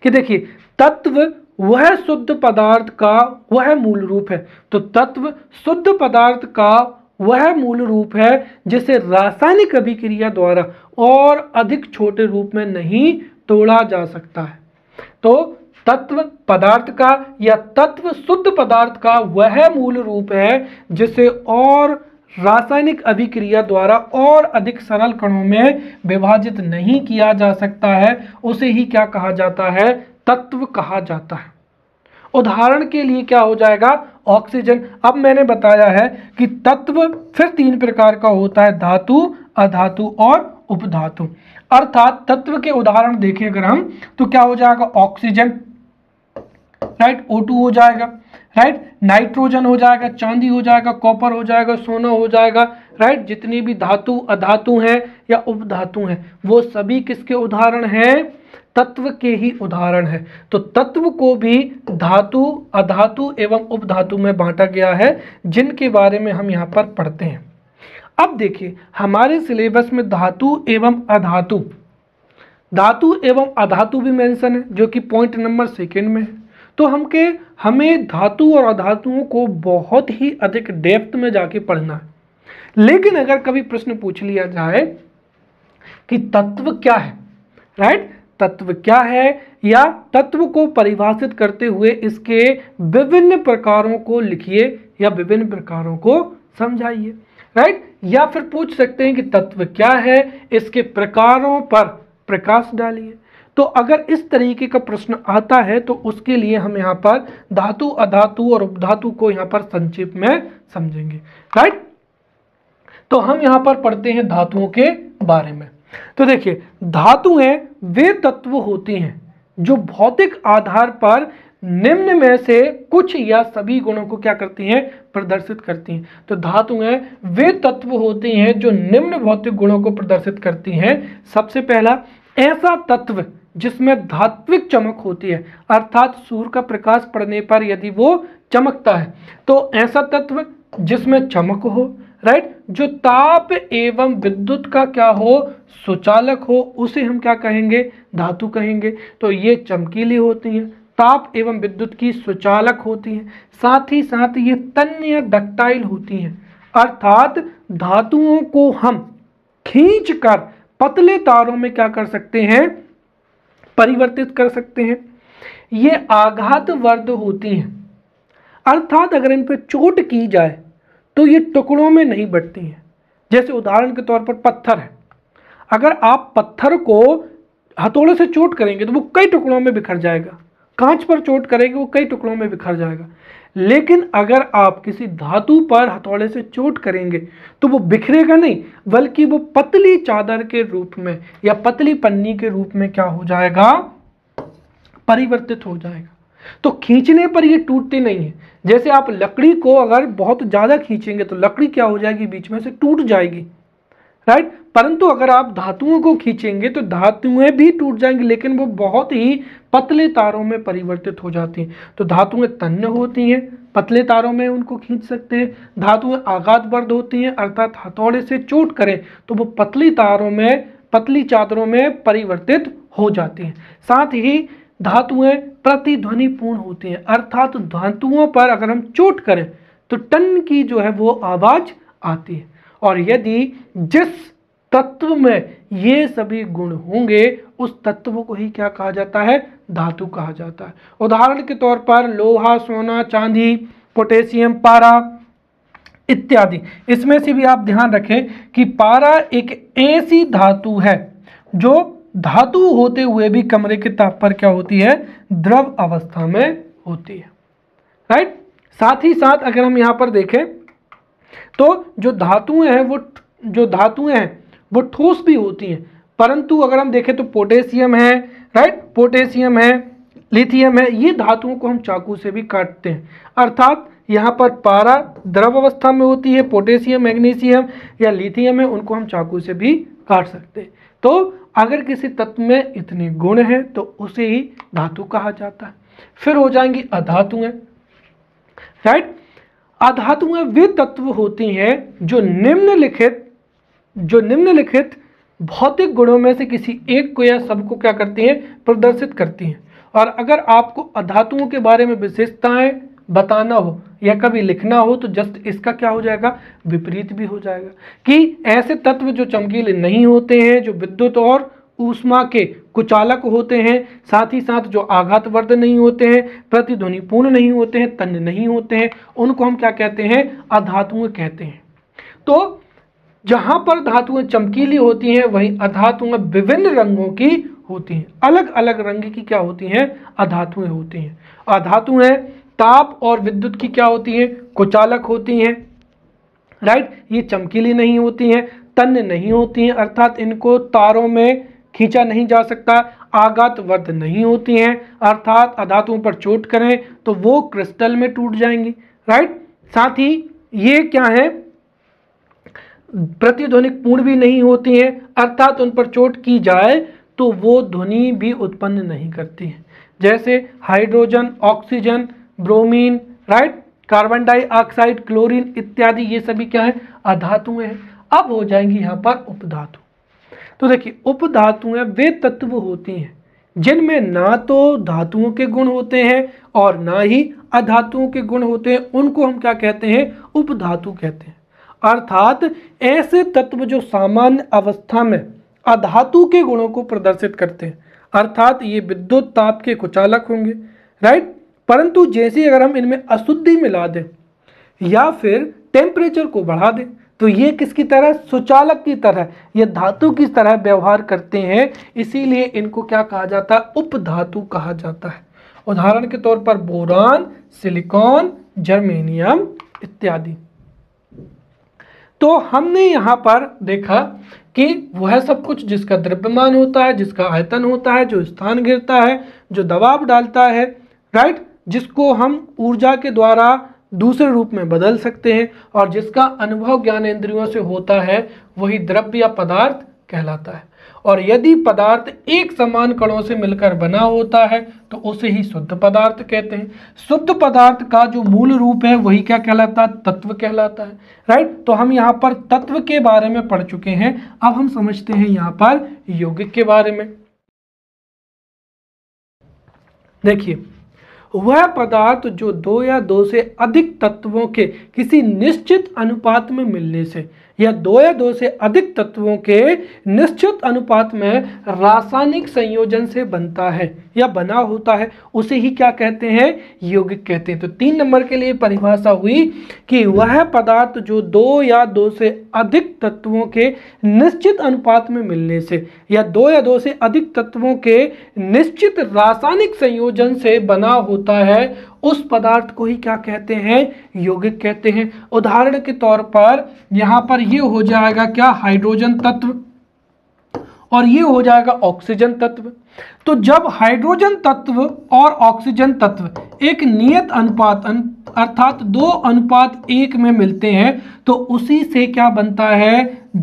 Speaker 1: कि देखिए तत्व वह शुद्ध पदार्थ का वह मूल रूप है तो तत्व शुद्ध पदार्थ का वह मूल रूप है जिसे रासायनिक अभिक्रिया द्वारा और अधिक छोटे रूप में नहीं तोड़ा जा सकता है तो तत्व पदार्थ का या तत्व शुद्ध पदार्थ का वह मूल रूप है जिसे और रासायनिक अभिक्रिया द्वारा और अधिक सरल कणों में विभाजित नहीं किया जा सकता है उसे ही क्या कहा जाता है तत्व कहा जाता है उदाहरण के लिए क्या हो जाएगा ऑक्सीजन अब मैंने बताया है कि तत्व फिर तीन प्रकार का होता है धातु अधातु और उपधातु अर्थात तत्व के उदाहरण देखें अगर हम तो क्या हो जाएगा ऑक्सीजन राइट ओ हो जाएगा राइट नाइट्रोजन हो जाएगा चांदी हो जाएगा कॉपर हो जाएगा सोना हो जाएगा राइट जितनी भी धातु अधातु हैं या उपधातु हैं वो सभी किसके उदाहरण हैं तत्व के ही उदाहरण है तो तत्व को भी धातु अधातु एवं उपधातु में बांटा गया है जिनके बारे में हम यहाँ पर पढ़ते हैं अब देखिए हमारे सिलेबस में धातु एवं अधातु धातु एवं अधातु भी मेंशन है जो कि पॉइंट नंबर सेकंड में है तो हमके हमें धातु और अधातुओं को बहुत ही अधिक डेप्थ में जाके पढ़ना है लेकिन अगर कभी प्रश्न पूछ लिया जाए कि तत्व क्या है राइट तत्व क्या है या तत्व को परिभाषित करते हुए इसके विभिन्न प्रकारों को लिखिए या विभिन्न प्रकारों को समझाइए राइट या फिर पूछ सकते हैं कि तत्व क्या है इसके प्रकारों पर प्रकाश डालिए तो अगर इस तरीके का प्रश्न आता है तो उसके लिए हम यहाँ पर धातु अधातु और उपधातु को यहाँ पर संक्षिप्त में समझेंगे राइट तो हम यहाँ पर पढ़ते हैं धातुओं के बारे में तो देखिए धातु हैं वे तत्व होते हैं जो भौतिक आधार पर निम्न में से कुछ या सभी गुणों को क्या करती हैं प्रदर्शित करती हैं तो धातु हैं वे तत्व होते हैं जो निम्न भौतिक गुणों को प्रदर्शित करती हैं सबसे पहला ऐसा तत्व जिसमें धात्विक चमक होती है अर्थात सूर्य का प्रकाश पड़ने पर यदि वो चमकता है तो ऐसा तत्व जिसमें चमक हो राइट जो ताप एवं विद्युत का क्या हो सुचालक हो उसे हम क्या कहेंगे धातु कहेंगे तो ये चमकीली होती हैं ताप एवं विद्युत की सुचालक होती हैं साथ ही साथ ये तन्य डक्टाइल होती हैं अर्थात धातुओं को हम खींच कर पतले तारों में क्या कर सकते हैं परिवर्तित कर सकते हैं ये आघात वर्द होती हैं अर्थात अगर इन पर चोट की जाए तो ये टुकड़ों में नहीं बटती हैं जैसे उदाहरण के तौर पर पत्थर है अगर आप पत्थर को हथौड़े से चोट करेंगे तो वो कई टुकड़ों में बिखर जाएगा कांच पर चोट करेंगे वो कई टुकड़ों में बिखर जाएगा लेकिन अगर आप किसी धातु पर हथौड़े से चोट करेंगे तो वो बिखरेगा नहीं बल्कि वो पतली चादर के रूप में या पतली पन्नी के रूप में क्या हो जाएगा परिवर्तित हो जाएगा तो खींचने पर ये टूटते नहीं है जैसे आप लकड़ी को अगर बहुत ज़्यादा खींचेंगे तो लकड़ी क्या हो जाएगी बीच में से टूट जाएगी राइट परंतु अगर आप धातुओं को खींचेंगे तो धातुएं भी टूट जाएंगी लेकिन वो बहुत ही पतले तारों में परिवर्तित हो जाती हैं तो धातुएं तन्य होती हैं पतले तारों में उनको खींच सकते हैं धातुएं आघात बर्द होती हैं अर्थात हथौड़े से चोट करें तो वो पतली तारों में पतली चादरों में परिवर्तित हो जाती हैं साथ ही धातुएं प्रतिध्वनि पूर्ण होती हैं अर्थात धातुओं पर अगर हम चोट करें तो टन की जो है वो आवाज आती है और यदि जिस तत्व में ये सभी गुण होंगे उस तत्व को ही क्या कहा जाता है धातु कहा जाता है उदाहरण के तौर पर लोहा सोना चांदी पोटेशियम पारा इत्यादि इसमें से भी आप ध्यान रखें कि पारा एक ऐसी धातु है जो धातु होते हुए भी कमरे के ताप पर क्या होती है द्रव अवस्था में होती है राइट साथ ही साथ अगर हम यहां पर देखें तो जो धातुएं हैं वो जो धातुएं हैं वो ठोस भी होती हैं परंतु अगर हम देखें तो पोटेशियम है राइट पोटेशियम है लिथियम है ये धातुओं को हम चाकू से भी काटते हैं अर्थात यहाँ पर पारा द्रव अवस्था में होती है पोटेशियम मैग्नीशियम या लिथियम है उनको हम चाकू से भी काट सकते हैं तो अगर किसी तत्व में इतने गुण हैं तो उसे ही धातु कहा जाता है फिर हो जाएंगी अधातुएं राइट अधातुएं वे तत्व होती हैं जो निम्नलिखित जो निम्नलिखित भौतिक गुणों में से किसी एक को या सबको क्या करती हैं प्रदर्शित करती हैं और अगर आपको अधातुओं के बारे में विशेषताएं बताना हो या कभी लिखना हो तो जस्ट इसका क्या हो जाएगा विपरीत भी हो जाएगा कि ऐसे तत्व जो चमकीले नहीं होते हैं जो विद्युत और ऊष्मा के कुचालक होते हैं साथ ही साथ जो आघात वर्द नहीं होते हैं प्रतिध्वनि पूर्ण नहीं होते हैं तन नहीं होते हैं उनको हम क्या कहते हैं अधातुएं कहते हैं तो जहां पर धातुएं चमकीली होती हैं वहीं अधातुएं विभिन्न रंगों की होती हैं अलग अलग रंग की क्या होती हैं अधातुएं होती हैं अधातुएं ताप और विद्युत की क्या होती है कुचालक होती हैं राइट ये चमकीली नहीं होती हैं तन्य नहीं होती हैं अर्थात इनको तारों में खींचा नहीं जा सकता वर्ध नहीं होती हैं अर्थात अधातुओं पर चोट करें तो वो क्रिस्टल में टूट जाएंगी राइट साथ ही ये क्या है प्रतिध्वनिक पूर्ण भी नहीं होती हैं अर्थात उन पर चोट की जाए तो वो ध्वनि भी उत्पन्न नहीं करती हैं जैसे hydrogen oxygen bromine right carbon dioxide chlorine इत्यादि ये सभी क्या है अधातुएं हैं अब हो जाएंगी यहाँ पर उपधातु तो देखिए उपधातुएं वे तत्व होती हैं जिनमें ना तो धातुओं के गुण होते हैं और ना ही अधातुओं के गुण होते हैं उनको हम क्या कहते हैं उपधातु कहते हैं अर्थात ऐसे तत्व जो सामान्य अवस्था में अधातु के गुणों को प्रदर्शित करते हैं अर्थात ये विद्युत ताप के कुचालक होंगे राइट परंतु जैसे अगर हम इनमें अशुद्धि मिला दें या फिर टेम्परेचर को बढ़ा दें तो ये किसकी तरह सुचालक की तरह ये धातु की तरह व्यवहार करते हैं इसीलिए इनको क्या कहा जाता है उपधातु कहा जाता है उदाहरण के तौर पर बोरान सिलिकॉन जर्मेनियम इत्यादि तो हमने यहां पर देखा कि वह सब कुछ जिसका द्रव्यमान होता है जिसका आयतन होता है जो स्थान घिरता है जो दबाव डालता है राइट जिसको हम ऊर्जा के द्वारा दूसरे रूप में बदल सकते हैं और जिसका अनुभव ज्ञान इंद्रियों से होता है वही द्रव्य या पदार्थ कहलाता है और यदि पदार्थ एक समान कणों से मिलकर बना होता है तो उसे ही शुद्ध पदार्थ कहते हैं शुद्ध पदार्थ का जो मूल रूप है वही क्या कहलाता है तत्व कहलाता है राइट तो हम यहाँ पर तत्व के बारे में पढ़ चुके हैं अब हम समझते हैं यहाँ पर यौगिक के बारे में देखिए वह पदार्थ जो दो या दो से अधिक तत्वों के किसी निश्चित अनुपात में मिलने से या दो या दो से अधिक तत्वों के निश्चित अनुपात में रासायनिक संयोजन से बनता है या बना होता है उसे ही क्या कहते हैं यौगिक कहते हैं तो तीन नंबर के लिए परिभाषा हुई कि वह पदार्थ जो दो या दो से अधिक तत्वों के निश्चित अनुपात में मिलने से या दो या दो से अधिक तत्वों के निश्चित रासायनिक संयोजन से बना होता है उस पदार्थ को ही क्या कहते हैं यौगिक कहते हैं उदाहरण के तौर पर यहां पर यह हो जाएगा क्या हाइड्रोजन तत्व और ये हो जाएगा ऑक्सीजन तत्व तो जब हाइड्रोजन तत्व और ऑक्सीजन तत्व एक नियत अनुपात अर्थात दो अनुपात एक में मिलते हैं तो उसी से क्या बनता है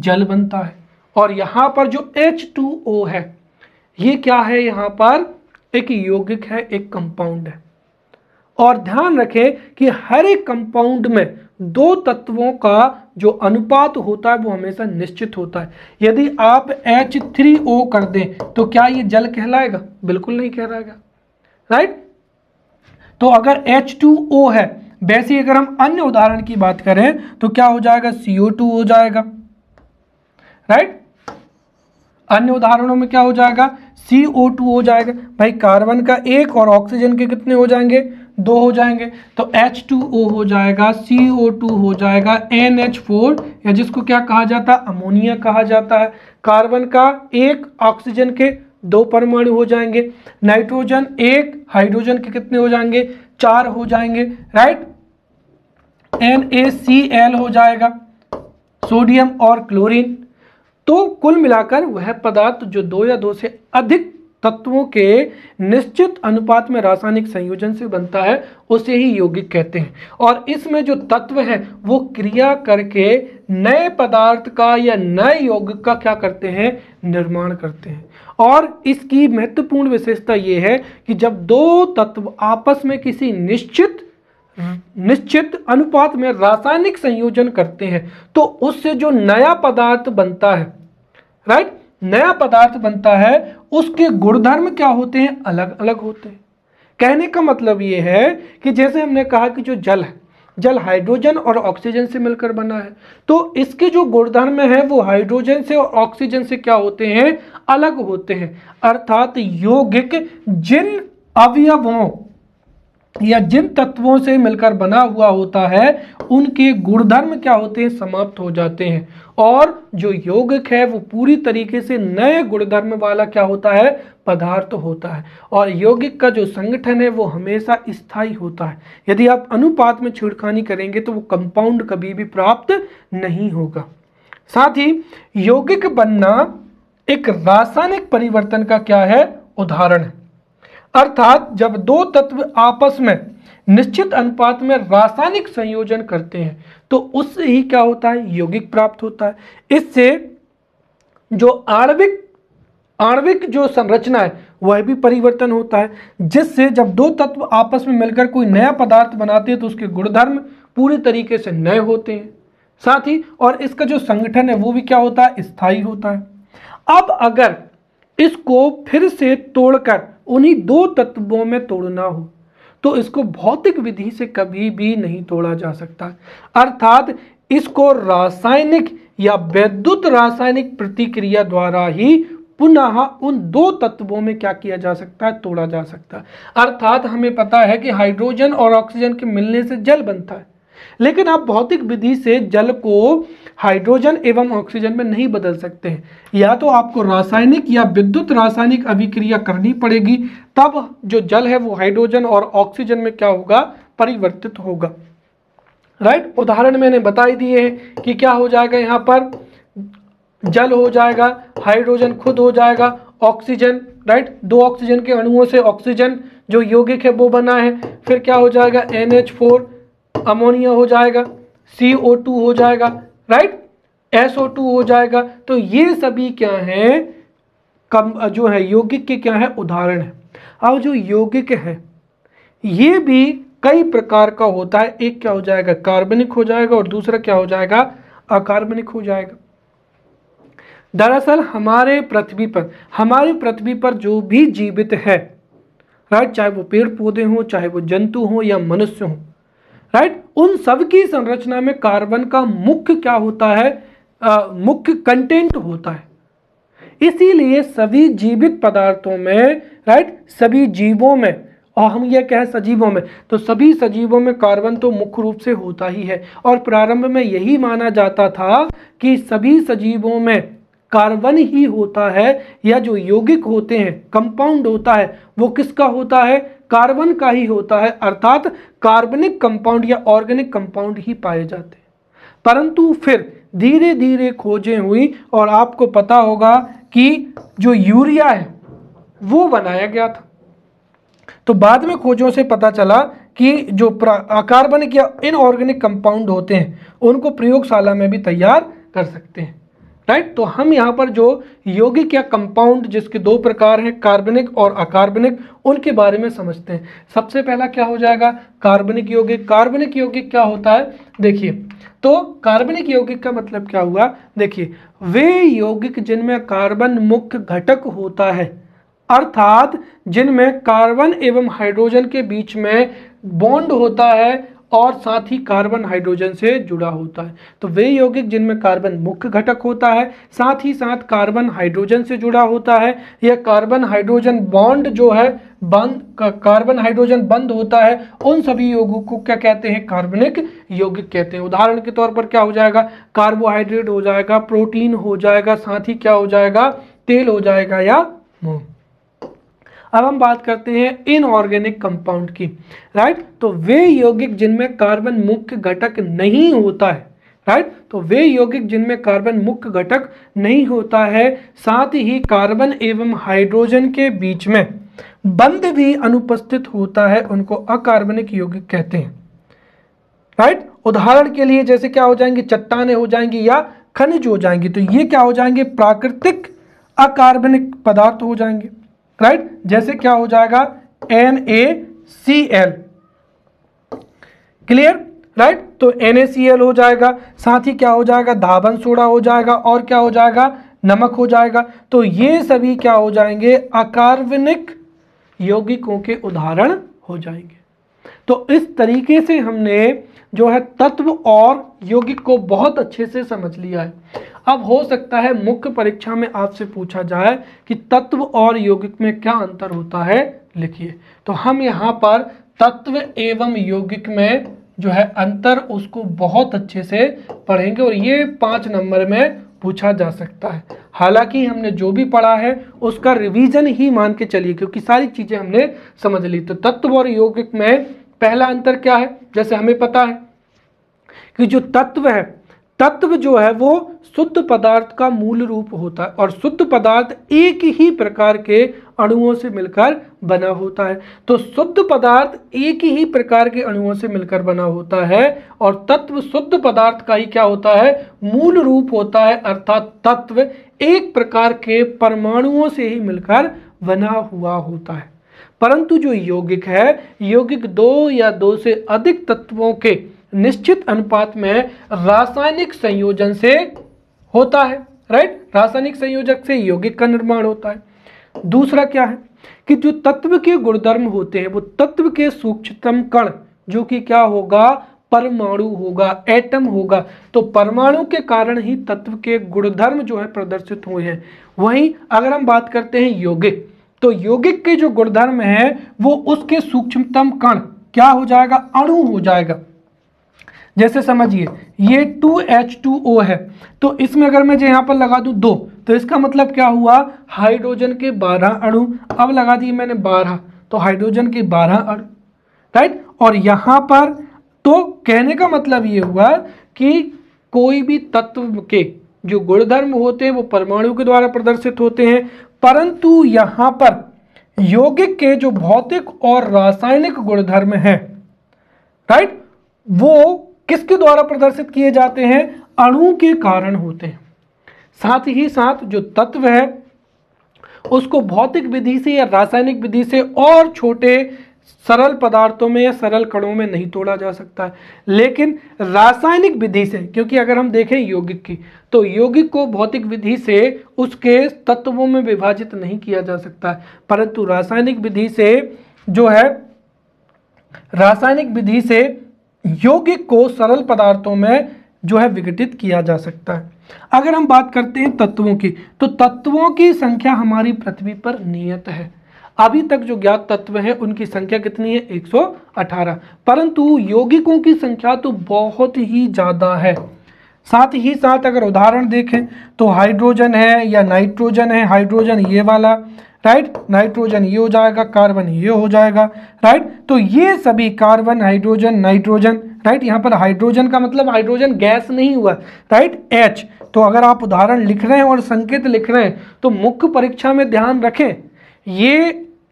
Speaker 1: जल बनता है और यहां पर जो H2O है ये क्या है यहां पर एक यौगिक है एक कंपाउंड है और ध्यान रखें कि हर एक कंपाउंड में दो तत्वों का जो अनुपात होता है वो हमेशा निश्चित होता है यदि आप H3O कर दें तो क्या ये जल कहलाएगा बिल्कुल नहीं कहलाएगा राइट तो अगर H2O है वैसे अगर हम अन्य उदाहरण की बात करें तो क्या हो जाएगा CO2 हो जाएगा राइट अन्य उदाहरणों में क्या हो जाएगा CO2 हो जाएगा भाई कार्बन का एक और ऑक्सीजन के कितने हो जाएंगे दो हो जाएंगे तो H2O हो जाएगा CO2 हो जाएगा NH4 या जिसको क्या कहा जाता है अमोनिया कहा जाता है कार्बन का एक ऑक्सीजन के दो परमाणु हो जाएंगे नाइट्रोजन एक हाइड्रोजन के कितने हो जाएंगे चार हो जाएंगे राइट NaCl हो जाएगा सोडियम और क्लोरीन तो कुल मिलाकर वह पदार्थ जो दो या दो से अधिक तत्वों के निश्चित अनुपात में रासायनिक संयोजन से बनता है उसे ही यौगिक कहते हैं और इसमें जो तत्व है वो क्रिया करके नए पदार्थ का या नए यौगिक का क्या करते हैं निर्माण करते हैं और इसकी महत्वपूर्ण विशेषता ये है कि जब दो तत्व आपस में किसी निश्चित निश्चित अनुपात में रासायनिक संयोजन करते हैं तो उससे जो नया पदार्थ बनता है राइट नया पदार्थ बनता है उसके गुणधर्म क्या होते हैं अलग अलग होते हैं कहने का मतलब ये है कि जैसे हमने कहा कि जो जल है जल हाइड्रोजन और ऑक्सीजन से मिलकर बना है तो इसके जो गुणधर्म है वो हाइड्रोजन से और ऑक्सीजन से क्या होते हैं अलग होते हैं अर्थात यौगिक जिन अवयवों या जिन तत्वों से मिलकर बना हुआ होता है उनके गुणधर्म क्या होते हैं समाप्त हो जाते हैं और जो यौगिक है वो पूरी तरीके से नए गुणधर्म वाला क्या होता है पदार्थ होता है और यौगिक का जो संगठन है वो हमेशा स्थायी होता है यदि आप अनुपात में छिड़खानी करेंगे तो वो कंपाउंड कभी भी प्राप्त नहीं होगा साथ ही यौगिक बनना एक रासायनिक परिवर्तन का क्या है उदाहरण है अर्थात जब दो तत्व आपस में निश्चित अनुपात में रासायनिक संयोजन करते हैं तो उससे ही क्या होता है यौगिक प्राप्त होता है इससे जो आणविक आणविक जो संरचना है वह भी परिवर्तन होता है जिससे जब दो तत्व आपस में मिलकर कोई नया पदार्थ बनाते हैं तो उसके गुणधर्म पूरे तरीके से नए होते हैं साथ ही और इसका जो संगठन है वो भी क्या होता है स्थायी होता है अब अगर इसको फिर से तोड़कर उन्हीं दो तत्वों में तोड़ना हो तो इसको भौतिक विधि से कभी भी नहीं तोड़ा जा सकता अर्थात इसको रासायनिक या वैद्युत रासायनिक प्रतिक्रिया द्वारा ही पुनः उन दो तत्वों में क्या किया जा सकता है तोड़ा जा सकता है अर्थात हमें पता है कि हाइड्रोजन और ऑक्सीजन के मिलने से जल बनता है लेकिन आप भौतिक विधि से जल को हाइड्रोजन एवं ऑक्सीजन में नहीं बदल सकते हैं या तो आपको रासायनिक या विद्युत रासायनिक अभिक्रिया करनी पड़ेगी तब जो जल है वो हाइड्रोजन और ऑक्सीजन में क्या होगा परिवर्तित होगा राइट उदाहरण मैंने बताई दिए हैं कि क्या हो जाएगा यहाँ पर जल हो जाएगा हाइड्रोजन खुद हो जाएगा ऑक्सीजन राइट दो ऑक्सीजन के अणुओं से ऑक्सीजन जो यौगिक है वो बना है फिर क्या हो जाएगा एन फोर अमोनिया हो जाएगा सी ओ टू हो जाएगा राइट SO2 हो जाएगा तो ये सभी क्या है कम जो है यौगिक के क्या है उदाहरण है अब जो यौगिक है ये भी कई प्रकार का होता है एक क्या हो जाएगा कार्बनिक हो जाएगा और दूसरा क्या हो जाएगा अकार्बनिक हो जाएगा दरअसल हमारे पृथ्वी पर हमारी पृथ्वी पर जो भी जीवित है राइट चाहे वो पेड़ पौधे हों चाहे वो जंतु हों या मनुष्य हों राइट उन सब की संरचना में कार्बन का मुख्य क्या होता है मुख्य कंटेंट होता है इसीलिए सभी जीवित पदार्थों में राइट सभी जीवों में और हम यह कहें सजीवों में तो सभी सजीवों में कार्बन तो मुख्य रूप से होता ही है और प्रारंभ में यही माना जाता था कि सभी सजीवों में कार्बन ही होता है या जो यौगिक होते हैं कंपाउंड होता है वो किसका होता है कार्बन का ही होता है अर्थात कार्बनिक कंपाउंड या ऑर्गेनिक कंपाउंड ही पाए जाते हैं परंतु फिर धीरे धीरे खोजें हुई और आपको पता होगा कि जो यूरिया है वो बनाया गया था तो बाद में खोजों से पता चला कि जो अकार्बनिक या इनऑर्गेनिक कंपाउंड होते हैं उनको प्रयोगशाला में भी तैयार कर सकते हैं राइट तो हम यहाँ पर जो यौगिक या कंपाउंड जिसके दो प्रकार हैं कार्बनिक और अकार्बनिक उनके बारे में समझते हैं सबसे पहला क्या हो जाएगा कार्बनिक यौगिक कार्बनिक यौगिक क्या होता है देखिए तो कार्बनिक यौगिक का मतलब क्या हुआ देखिए वे यौगिक जिनमें कार्बन मुख्य घटक होता है अर्थात जिनमें कार्बन एवं हाइड्रोजन के बीच में बॉन्ड होता है और साथ ही कार्बन हाइड्रोजन से जुड़ा होता है तो वे यौगिक जिनमें कार्बन मुख्य घटक होता है साथ ही साथ कार्बन हाइड्रोजन से जुड़ा होता है यह कार्बन हाइड्रोजन बॉन्ड जो है बंद कार्बन हाइड्रोजन बंद होता है उन सभी योगों को क्या कहते हैं कार्बनिक यौगिक कहते हैं उदाहरण के तौर पर क्या हो जाएगा कार्बोहाइड्रेट हो जाएगा प्रोटीन हो जाएगा साथ ही क्या हो जाएगा तेल हो जाएगा या मूंग अब हम बात करते हैं इनऑर्गेनिक कंपाउंड की राइट तो वे यौगिक जिनमें कार्बन मुख्य घटक नहीं होता है राइट तो वे यौगिक जिनमें कार्बन मुख्य घटक नहीं होता है साथ ही कार्बन एवं हाइड्रोजन के बीच में बंद भी अनुपस्थित होता है उनको अकार्बनिक यौगिक कहते हैं राइट उदाहरण के लिए जैसे क्या हो जाएंगे चट्टाने हो जाएंगी या खनिज हो जाएंगी तो ये क्या हो जाएंगे प्राकृतिक अकार्बनिक पदार्थ हो जाएंगे राइट जैसे क्या हो जाएगा N A C L clear right तो एन ए सी एल हो जाएगा साथ ही क्या हो जाएगा धाबन सोडा हो जाएगा और क्या हो जाएगा नमक हो जाएगा तो ये सभी क्या हो जाएंगे अकार्बनिक यौगिकों के उदाहरण हो जाएंगे तो इस तरीके से हमने जो है तत्व और यौगिक को बहुत अच्छे से समझ लिया है अब हो सकता है मुख्य परीक्षा में आपसे पूछा जाए कि तत्व और यौगिक में क्या अंतर होता है लिखिए तो हम यहाँ पर तत्व एवं यौगिक में जो है अंतर उसको बहुत अच्छे से पढ़ेंगे और ये पाँच नंबर में पूछा जा सकता है हालांकि हमने जो भी पढ़ा है उसका रिवीजन ही मान के चलिए क्योंकि सारी चीज़ें हमने समझ ली तो तत्व और यौगिक में पहला अंतर क्या है जैसे हमें पता है कि जो तत्व है तत्व जो है वो शुद्ध पदार्थ का मूल रूप होता है और शुद्ध पदार्थ एक ही प्रकार के अणुओं से मिलकर बना होता है तो शुद्ध पदार्थ एक ही प्रकार के अणुओं से मिलकर बना होता है और तत्व शुद्ध पदार्थ का ही क्या होता है मूल रूप होता है अर्थात तत्व एक प्रकार के परमाणुओं से ही मिलकर बना हुआ होता है परंतु जो यौगिक है यौगिक दो या दो से अधिक तत्वों के निश्चित अनुपात में रासायनिक संयोजन से होता है राइट रासायनिक संयोजक से यौगिक का निर्माण होता है दूसरा क्या है कि जो तत्व के गुणधर्म होते हैं वो तत्व के सूक्ष्मतम कण जो कि क्या होगा परमाणु होगा एटम होगा तो परमाणु के कारण ही तत्व के गुणधर्म जो है प्रदर्शित हुए हैं वहीं अगर हम बात करते हैं यौगिक तो यौगिक के जो गुणधर्म है वो उसके सूक्ष्मतम कण क्या हो जाएगा अणु हो जाएगा जैसे समझिए ये 2H2O है तो इसमें अगर मैं यहाँ पर लगा दूँ दो तो इसका मतलब क्या हुआ हाइड्रोजन के बारह अणु अब लगा दिए मैंने बारह तो हाइड्रोजन के बारह अणु राइट और यहाँ पर तो कहने का मतलब ये हुआ कि कोई भी तत्व के जो गुणधर्म होते हैं वो परमाणु के द्वारा प्रदर्शित होते हैं परंतु यहाँ पर यौगिक के जो भौतिक और रासायनिक गुणधर्म हैं राइट वो किसके द्वारा प्रदर्शित किए जाते हैं अणु के कारण होते हैं साथ ही साथ जो तत्व है उसको भौतिक विधि से या रासायनिक विधि से और छोटे सरल पदार्थों में या सरल कणों में नहीं तोड़ा जा सकता है लेकिन रासायनिक विधि से क्योंकि अगर हम देखें यौगिक की तो यौगिक को भौतिक विधि से उसके तत्वों में विभाजित नहीं किया जा सकता है परंतु रासायनिक विधि से जो है रासायनिक विधि से यौगिक को सरल पदार्थों में जो है विघटित किया जा सकता है अगर हम बात करते हैं तत्वों की तो तत्वों की संख्या हमारी पृथ्वी पर नियत है अभी तक जो ज्ञात तत्व हैं उनकी संख्या कितनी है 118 परंतु यौगिकों की संख्या तो बहुत ही ज़्यादा है साथ ही साथ अगर उदाहरण देखें तो हाइड्रोजन है या नाइट्रोजन है हाइड्रोजन ये वाला राइट नाइट्रोजन ये हो जाएगा कार्बन ये हो जाएगा राइट तो ये सभी कार्बन हाइड्रोजन नाइट्रोजन राइट यहाँ पर हाइड्रोजन का मतलब हाइड्रोजन गैस नहीं हुआ राइट एच तो अगर आप उदाहरण लिख रहे हैं और संकेत लिख रहे हैं तो मुख्य परीक्षा में ध्यान रखें ये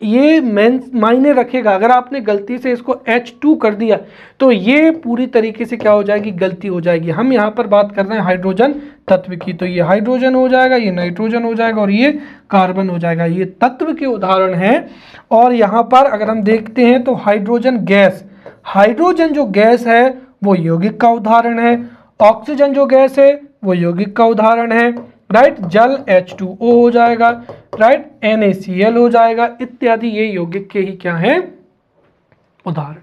Speaker 1: ये मायने रखेगा अगर आपने गलती से इसको एच टू कर दिया तो ये पूरी तरीके से क्या हो जाएगी गलती हो जाएगी हम यहाँ पर बात कर रहे हैं हाइड्रोजन तत्व की तो ये हाइड्रोजन हो जाएगा ये नाइट्रोजन हो जाएगा और ये कार्बन हो जाएगा ये तत्व के उदाहरण हैं और यहाँ पर अगर हम देखते हैं तो हाइड्रोजन गैस हाइड्रोजन जो गैस है वो यौगिक का उदाहरण है ऑक्सीजन जो गैस है वो यौगिक का उदाहरण है राइट जल H2O हो जाएगा राइट NaCl हो जाएगा इत्यादि ये यौगिक के ही क्या हैं उदाहरण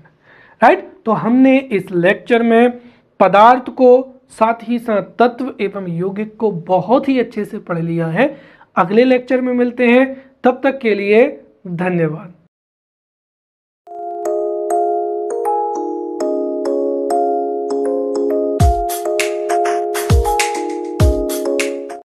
Speaker 1: राइट तो हमने इस लेक्चर में पदार्थ को साथ ही साथ तत्व एवं यौगिक को बहुत ही अच्छे से पढ़ लिया है अगले लेक्चर में मिलते हैं तब तक के लिए धन्यवाद